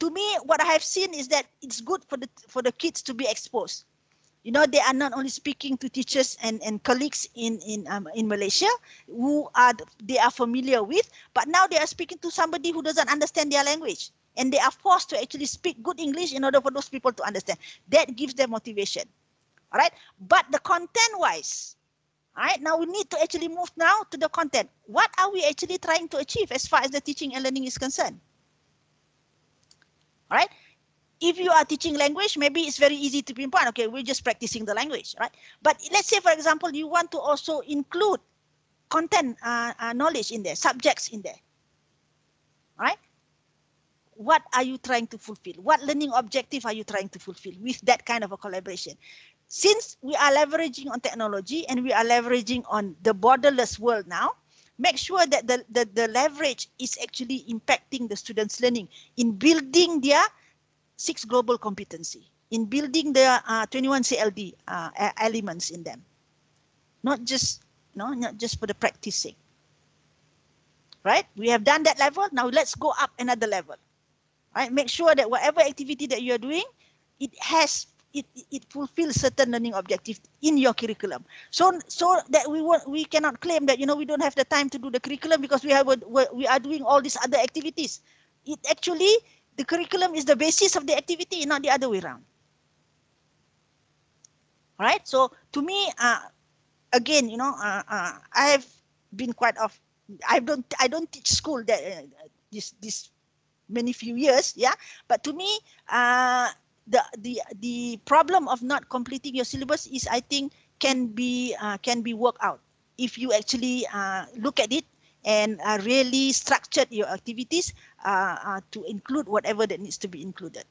To me, what I have seen is that it's good for the for the kids to be exposed. You know, they are not only speaking to teachers and, and colleagues in in um, in Malaysia who are they are familiar with, but now they are speaking to somebody who doesn't understand their language, and they are forced to actually speak good English in order for those people to understand. That gives them motivation. All right. But the content wise, all right, now we need to actually move now to the content. What are we actually trying to achieve as far as the teaching and learning is concerned? All right. If you are teaching language, maybe it's very easy to pinpoint. Okay, we're just practicing the language, right? But let's say, for example, you want to also include content uh, uh, knowledge in there, subjects in there, all right? what are you trying to fulfill? What learning objective are you trying to fulfill with that kind of a collaboration? since we are leveraging on technology and we are leveraging on the borderless world now, make sure that the, the, the leverage is actually impacting the students' learning in building their six global competency, in building the uh, 21 CLD uh, elements in them, not just no, not just for the practicing. Right? We have done that level. Now let's go up another level. Right? Make sure that whatever activity that you are doing, it has it, it fulfills certain learning objective in your curriculum. So so that we won't we cannot claim that you know we don't have the time to do the curriculum because we have we are doing all these other activities. It actually the curriculum is the basis of the activity, not the other way around. All right. So to me, uh, again, you know, uh, uh, I have been quite off. I don't I don't teach school that uh, this this many few years, yeah. But to me, uh, the the the problem of not completing your syllabus is I think can be uh, can be worked out if you actually uh, look at it and uh, really structured your activities uh, uh, to include whatever that needs to be included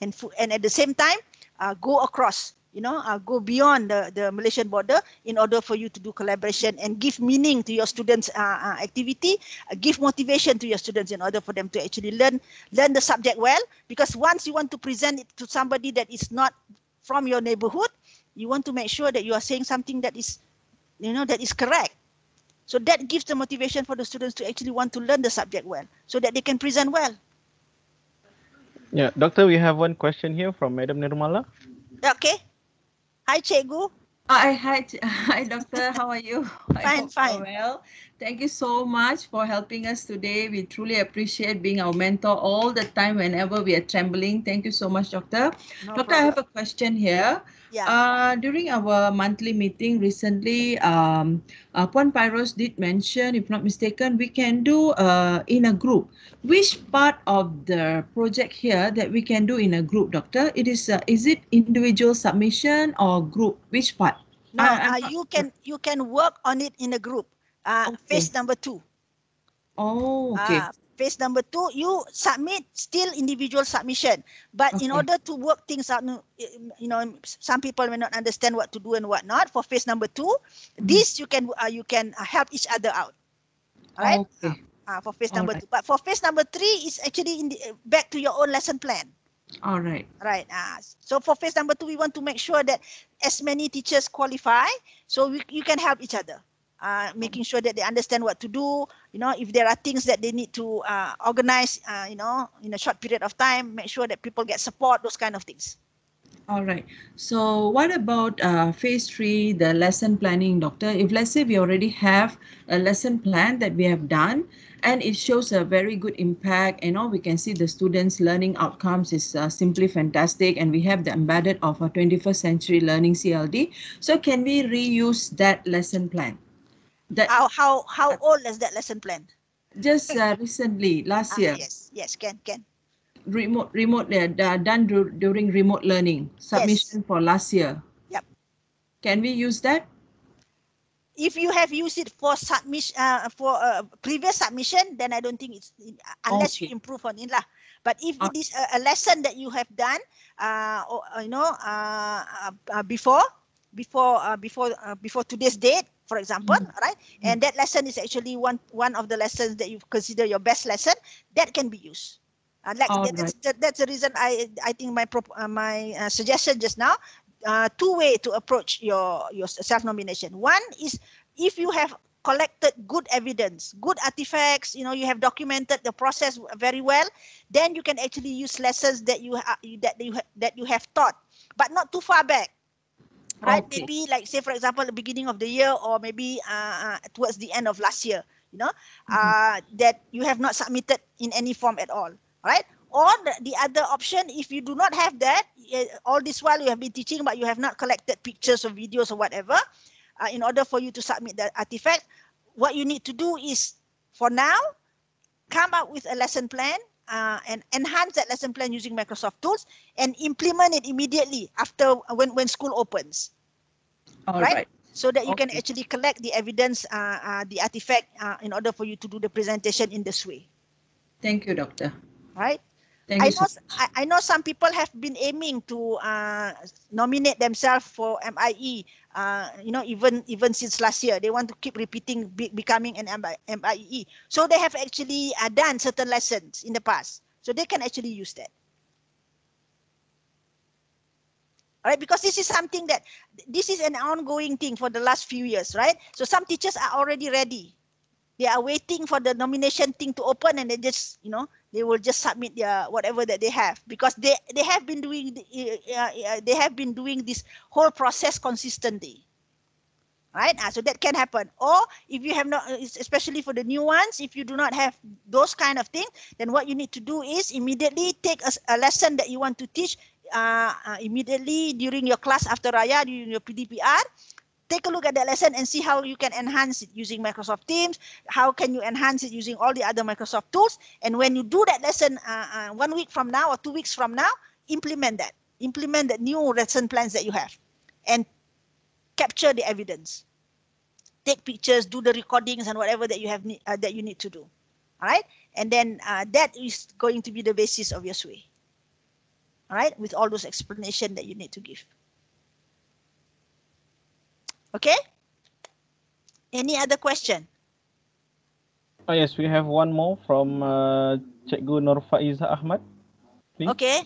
and and at the same time uh, go across you know, uh, go beyond the, the Malaysian border in order for you to do collaboration and give meaning to your students' uh, uh, activity, uh, give motivation to your students in order for them to actually learn learn the subject well. Because once you want to present it to somebody that is not from your neighborhood, you want to make sure that you are saying something that is, you know, that is correct. So that gives the motivation for the students to actually want to learn the subject well, so that they can present well. Yeah, doctor, we have one question here from Madam Nirmala. Okay. Hi, Chegu. Hi, hi, hi, doctor. How are you? fine, fine. Well, thank you so much for helping us today. We truly appreciate being our mentor all the time whenever we are trembling. Thank you so much, doctor. No doctor, problem. I have a question here. Yeah. Uh, during our monthly meeting recently, um, uh, Puan Pyros did mention, if not mistaken, we can do uh, in a group. Which part of the project here that we can do in a group, Doctor? It is, uh, is it individual submission or group? Which part? No, uh, you can you can work on it in a group. Uh, okay. Phase number two. Oh, okay. Uh, phase number two, you submit still individual submission. But okay. in order to work things out, eh, you know, some people may not understand what to do and what not. For phase number 2 mm-hmm. this you can uh, you can uh, help each other out. All right. Okay. Uh, for phase number right. two, but for phase number three is actually in the, eh, back to your own lesson plan. All right. Right. Uh, so for phase number two, we want to make sure that as many teachers qualify, so we, you can help each other uh, mm. making sure that they understand what to do. You know, if there are things that they need to uh, organize, uh, you know, in a short period of time, make sure that people get support, those kind of things. All right. So, what about uh, phase three, the lesson planning, doctor? If let's say we already have a lesson plan that we have done, and it shows a very good impact, you know, we can see the students' learning outcomes is uh, simply fantastic, and we have the embedded of a 21st century learning CLD. So, can we reuse that lesson plan? That how how how uh, old is that lesson plan? Just uh, recently, last ah, year. Yes, yes, can can. Remote, remote, uh, done during remote learning submission yes. for last year. Yep. Can we use that? if you have used it for submission uh, for a uh, previous submission then i don't think it's uh, unless okay. you improve on it lah but if okay. Ah. it is a, a, lesson that you have done uh or, you know uh, uh before before uh, before uh, before today's date for example mm right mm. and that lesson is actually one one of the lessons that you consider your best lesson that can be used uh, like that, that's, that's the reason i i think my prop, uh, my uh, suggestion just now uh, two way to approach your your self nomination one is if you have collected good evidence, good artifacts, you know, you have documented the process very well, then you can actually use lessons that you that you that you have taught, but not too far back right? Okay. Maybe like say for example the beginning of the year or maybe uh, uh, towards the end of last year, you know, mm-hmm. uh, that you have not submitted in any form at all, right? Or the, other option, if you do not have that, all this while you have been teaching but you have not collected pictures or videos or whatever, uh, in order for you to submit the artifact, what you need to do is for now, come up with a lesson plan uh, and enhance that lesson plan using Microsoft tools and implement it immediately after uh, when when school opens. All right. right. So that you okay. can actually collect the evidence, uh, uh, the artifact, uh, in order for you to do the presentation in this way. Thank you, doctor. Right. Thank I know I, I, know some people have been aiming to uh, nominate themselves for MIE. Uh, you know, even even since last year, they want to keep repeating be, becoming an MIE. So they have actually uh, done certain lessons in the past, so they can actually use that. All right, because this is something that this is an ongoing thing for the last few years, right? So some teachers are already ready. They are waiting for the nomination thing to open and they just, you know, they will just submit their whatever that they have because they they have been doing uh, they have been doing this whole process consistently right uh, so that can happen or if you have not especially for the new ones if you do not have those kind of things then what you need to do is immediately take a, a lesson that you want to teach uh, uh, immediately during your class after raya during your pdpr take a look at that lesson and see how you can enhance it using Microsoft Teams. How can you enhance it using all the other Microsoft tools? And when you do that lesson uh, uh, one week from now or two weeks from now, implement that. Implement the new lesson plans that you have and capture the evidence. Take pictures, do the recordings and whatever that you have uh, that you need to do. All right. And then uh, that is going to be the basis of your SWE. All right. With all those explanation that you need to give. Okay. Any other question? Oh, yes, we have one more from uh, Cikgu Nur Faiza Ahmad. Please. Okay.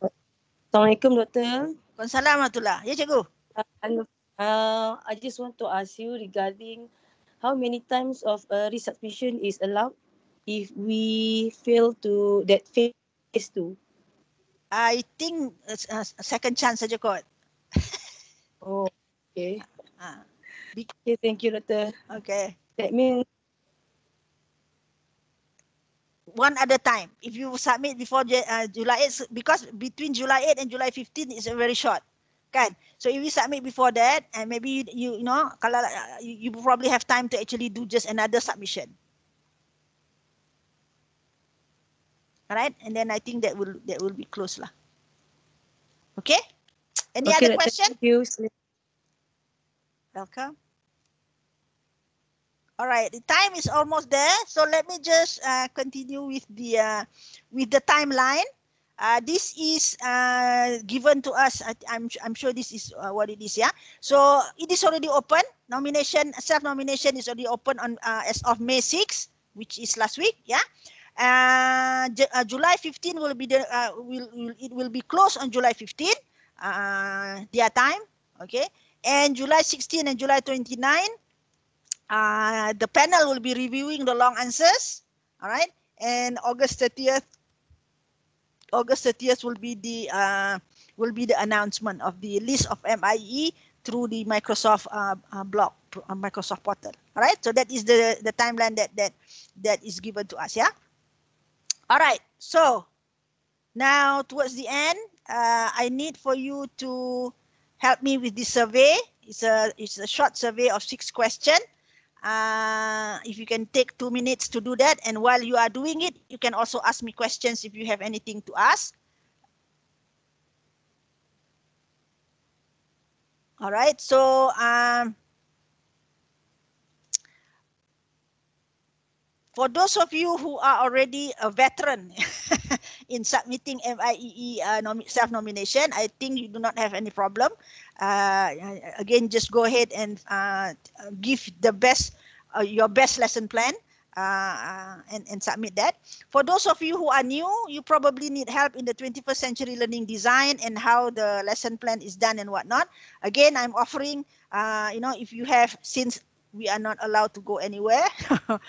Assalamualaikum, Doktor. Waalaikumsalam, Atullah. Ya, Cikgu. Uh, uh, I just want to ask you regarding how many times of a resubmission is allowed if we fail to that phase two? I think a uh, uh, second chance saja kot. oh, okay. Ah. Okay, thank you, Doctor. Okay. That means one at a time. If you submit before uh, July 8, because between July 8 and July 15 is very short. okay. So if you submit before that, and maybe you, you, you know, kalau uh, you, you probably have time to actually do just another submission. Alright, and then I think that will that will be close lah. Okay. Any okay, other question? Thank you. Welcome. All right, the time is almost there, so let me just uh, continue with the uh, with the timeline. Uh, this is uh, given to us. I, am I'm, I'm sure this is uh, what it is. Yeah. So it is already open. Nomination self nomination is already open on uh, as of May 6, which is last week. Yeah. July 15 will be the will, will, it will be closed on July 15. their time. Okay. And July 16 and July 29, uh, the panel will be reviewing the long answers. All right. And August 30th, August 30th will be the uh, will be the announcement of the list of MIE through the Microsoft uh, uh, blog, uh, Microsoft portal. All right, so that is the the timeline that that that is given to us. Yeah. All right. So now towards the end, uh, I need for you to helped me with this survey. It's a, it's a short survey of six questions. Uh, if you can take two minutes to do that. And while you are doing it, you can also ask me questions if you have anything to ask. All right, so um, for those of you who are already a veteran in submitting MIEE uh, self-nomination, I think you do not have any problem. Uh, again, just go ahead and uh, give the best, uh, your best lesson plan uh, uh, and, and submit that. For those of you who are new, you probably need help in the 21st century learning design and how the lesson plan is done and whatnot. Again, I'm offering, you know, if you have since we are not allowed to go anywhere all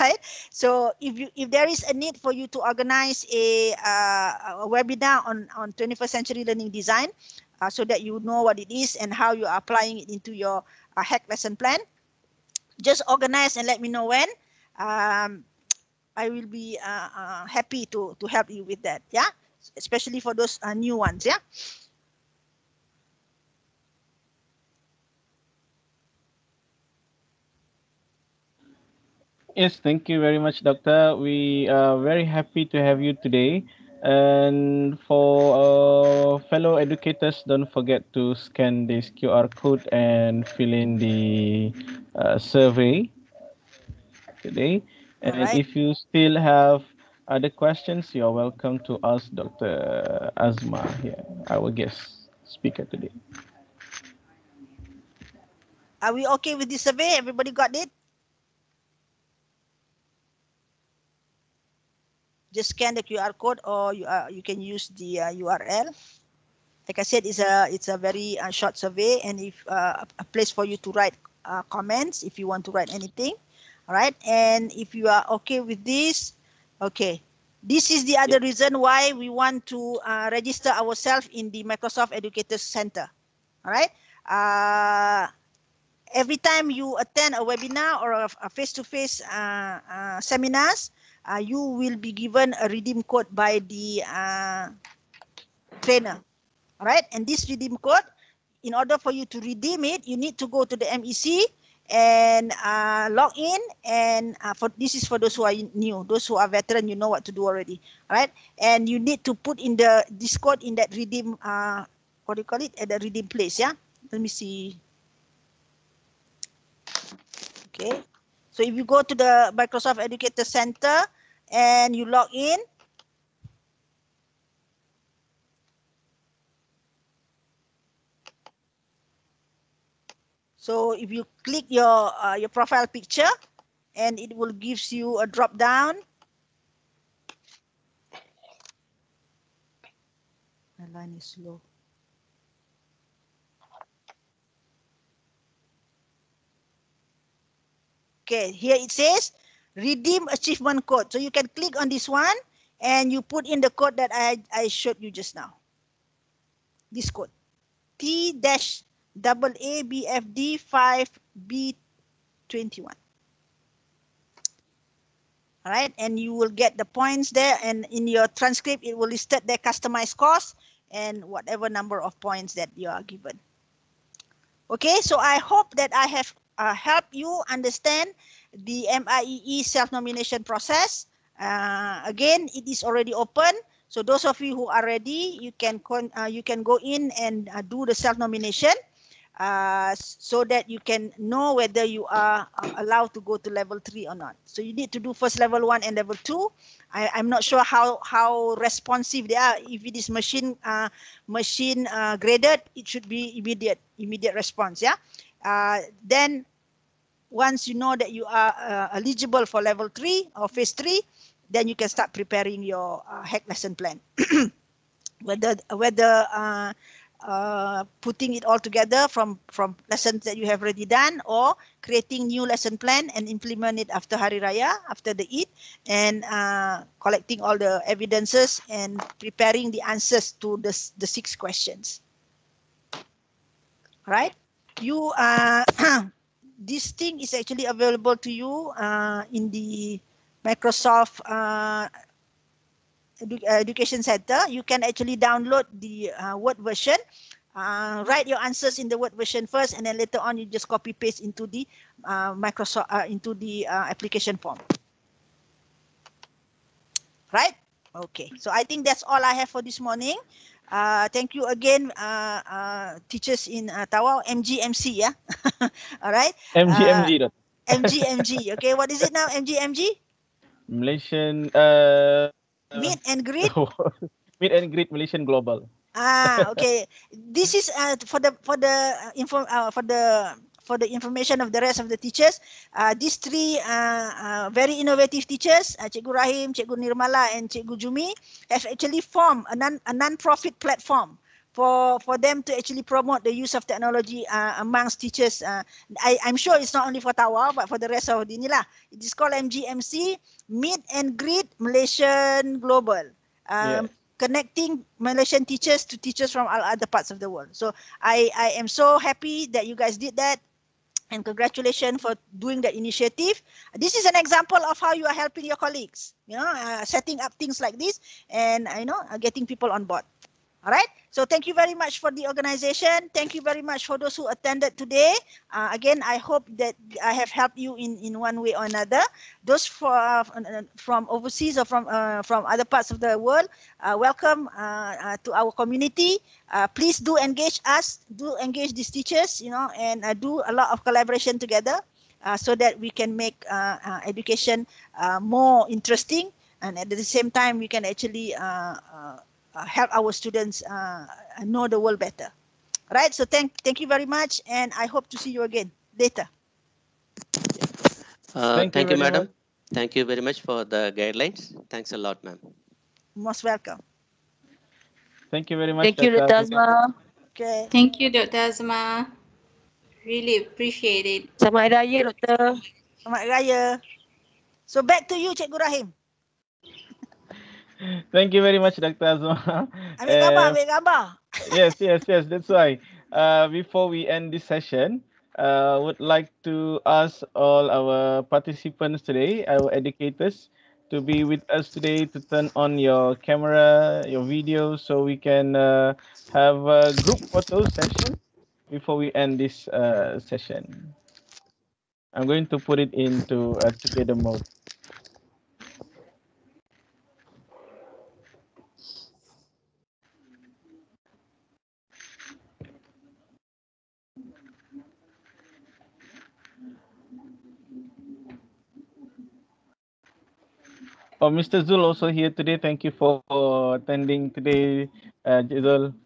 right so if you if there is a need for you to organize a, uh, a webinar on on 21st century learning design uh, so that you know what it is and how you are applying it into your uh, hack lesson plan just organize and let me know when um, i will be uh, uh, happy to to help you with that yeah especially for those uh, new ones yeah Yes, thank you very much, Doctor. We are very happy to have you today. And for our fellow educators, don't forget to scan this QR code and fill in the uh, survey today. And right. if you still have other questions, you're welcome to ask Dr. Azma here, our guest speaker today. Are we okay with the survey? Everybody got it? just scan the QR code or you, uh, you can use the uh, URL. Like I said, it's a it's a very uh, short survey and if uh, a place for you to write uh, comments if you want to write anything. All right, and if you are okay with this, okay. This is the other reason why we want to uh, register ourselves in the Microsoft Educators Center. All right. every time you attend a webinar or a face-to-face -face, seminars, uh, you will be given a redeem code by the uh, trainer. All right, and this redeem code, in order for you to redeem it, you need to go to the MEC and uh, log in. And uh, for this is for those who are new, those who are veteran, you know what to do already. All right, and you need to put in the this code in that redeem. Uh, what do you call it? At the redeem place, yeah. Let me see. Okay, so if you go to the Microsoft Educator Center and you log in. So if you click your uh, your profile picture and it will gives you a drop down. My line is slow. Okay, here it says redeem achievement code. So you can click on this one and you put in the code that I, I showed you just now. This code T dash double A B F D five B twenty one. All right, and you will get the points there and in your transcript it will list their customized course and whatever number of points that you are given. Okay, so I hope that I have uh, helped you understand the MIEE self-nomination process. Uh, again, it is already open. So those of you who are ready, you can con uh, you can go in and uh, do the self-nomination uh, so that you can know whether you are uh, allowed to go to level three or not. So you need to do first level one and level two. I, I'm not sure how how responsive they are. If it is machine uh, machine uh, graded, it should be immediate immediate response. Yeah. Uh, then once you know that you are uh, eligible for level three or phase three, then you can start preparing your uh, hack lesson plan. whether whether uh, uh, putting it all together from from lessons that you have already done or creating new lesson plan and implement it after Hari Raya, after the Eid, and uh, collecting all the evidences and preparing the answers to the, the six questions. All right? You uh, this thing is actually available to you uh, in the Microsoft uh, edu uh, Education Center. You can actually download the uh, Word version, uh, write your answers in the Word version first, and then later on you just copy paste into the uh, Microsoft into the application form. Right? Okay. So I think that's all I have for this morning. Uh, thank you again, uh, uh, teachers in uh, Tawau, MGMC, yeah? All right? MGMG. Uh, MGMG, okay? What is it now, MGMG? Malaysian... Uh, meet and greet? meet and greet Malaysian Global. ah, okay. This is uh, for the for the uh, info uh, for the for the information of the rest of the teachers. Uh, these three uh, uh, very innovative teachers, uh, Cikgu Rahim, Cikgu Nirmala and Cikgu Jumi, have actually formed a non-profit non platform for, for them to actually promote the use of technology uh, amongst teachers. Uh, I, I'm sure it's not only for Tawa, but for the rest of the inilah. It is called MGMC, Meet and Greet Malaysian Global. Um, yeah. Connecting Malaysian teachers to teachers from all other parts of the world. So I, I am so happy that you guys did that. and congratulations for doing that initiative. This is an example of how you are helping your colleagues, you know, uh, setting up things like this and, uh, you know, uh, getting people on board. All right. So thank you very much for the organization. Thank you very much for those who attended today. Uh, again, I hope that I have helped you in, in one way or another. Those for, uh, from overseas or from uh, from other parts of the world, uh, welcome uh, uh, to our community. please do engage us, do engage these teachers, you know, and do a lot of collaboration together so that we can make education more interesting. And at the same time, we can actually uh, help our students uh, know the world better. right? so thank, thank you very much, and I hope to see you again later. thank, uh, thank you, you madam. Much. Thank you very much for the guidelines. Thanks a lot, ma'am. Most welcome. Thank you very much. Thank you, Rutasma. Okay. Thank you, Dr. Azma. Really appreciate it. Selamat Raya, Doctor. Selamat Raya. So back to you, Cikgu Rahim. Thank you very much, Dr. Azma. Uh, yes, yes, yes, that's why. Uh, before we end this session, I uh, would like to ask all our participants today, our educators, to be with us today to turn on your camera, your video, so we can uh, have a group photo session before we end this uh, session. I'm going to put it into uh, together mode. Oh, Mr. Zul also here today. Thank you for, attending today, uh, Zul.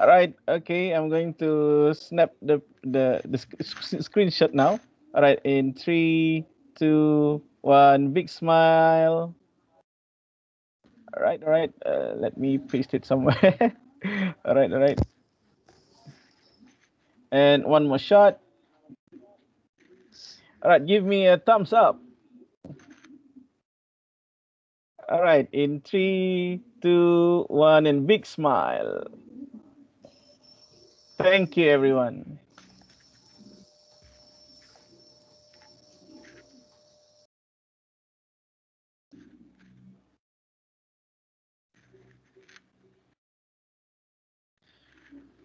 All right. Okay, I'm going to snap the the, the sc screenshot now. All right. In three, two, one. Big smile. All right. All right. Uh, let me paste it somewhere. all right. All right. And one more shot. All right, give me a thumbs up. All right, in three, two, one, and big smile. Thank you, everyone.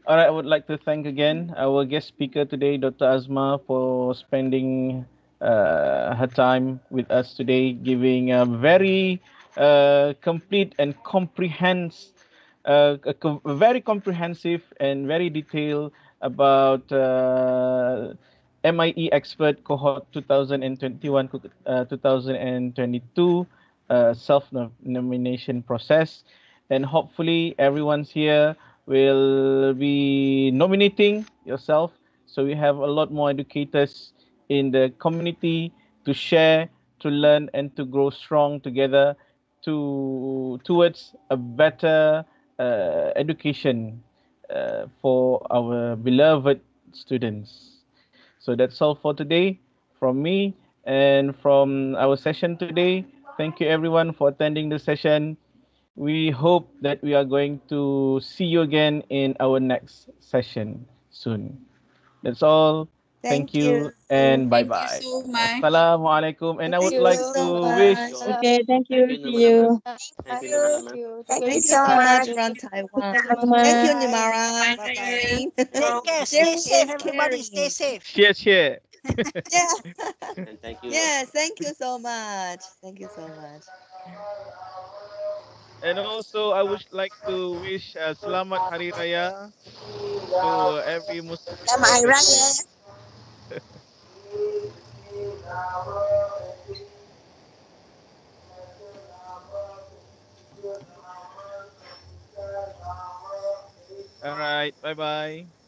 All right, I would like to thank again our guest speaker today, Dr. Azma, for spending uh, her time with us today, giving a very uh, complete and comprehensive, uh, co- very comprehensive and very detailed about uh, MIE expert cohort 2021 2022 uh, uh, self nomination process, and hopefully everyone's here will be nominating yourself. So we have a lot more educators in the community to share, to learn, and to grow strong together to towards a better uh, education uh, for our beloved students. So that's all for today from me and from our session today. Thank you everyone for attending the session we hope that we are going to see you again in our next session soon. That's all. Thank, Thank you. you. and bye bye. Assalamualaikum. And thank I would like to much. wish. Okay, thank you. See you. Thank you. so much from Taiwan. Thank you, Nimara. Bye bye. Take care. Stay safe, everybody. Stay safe. Cheers, cheers. yeah. thank you. Yes, thank you so much. Thank you so much. And also, I would like to wish uh, Selamat Hari Raya to every Muslim. Selamat Hari Raya. All right, bye-bye.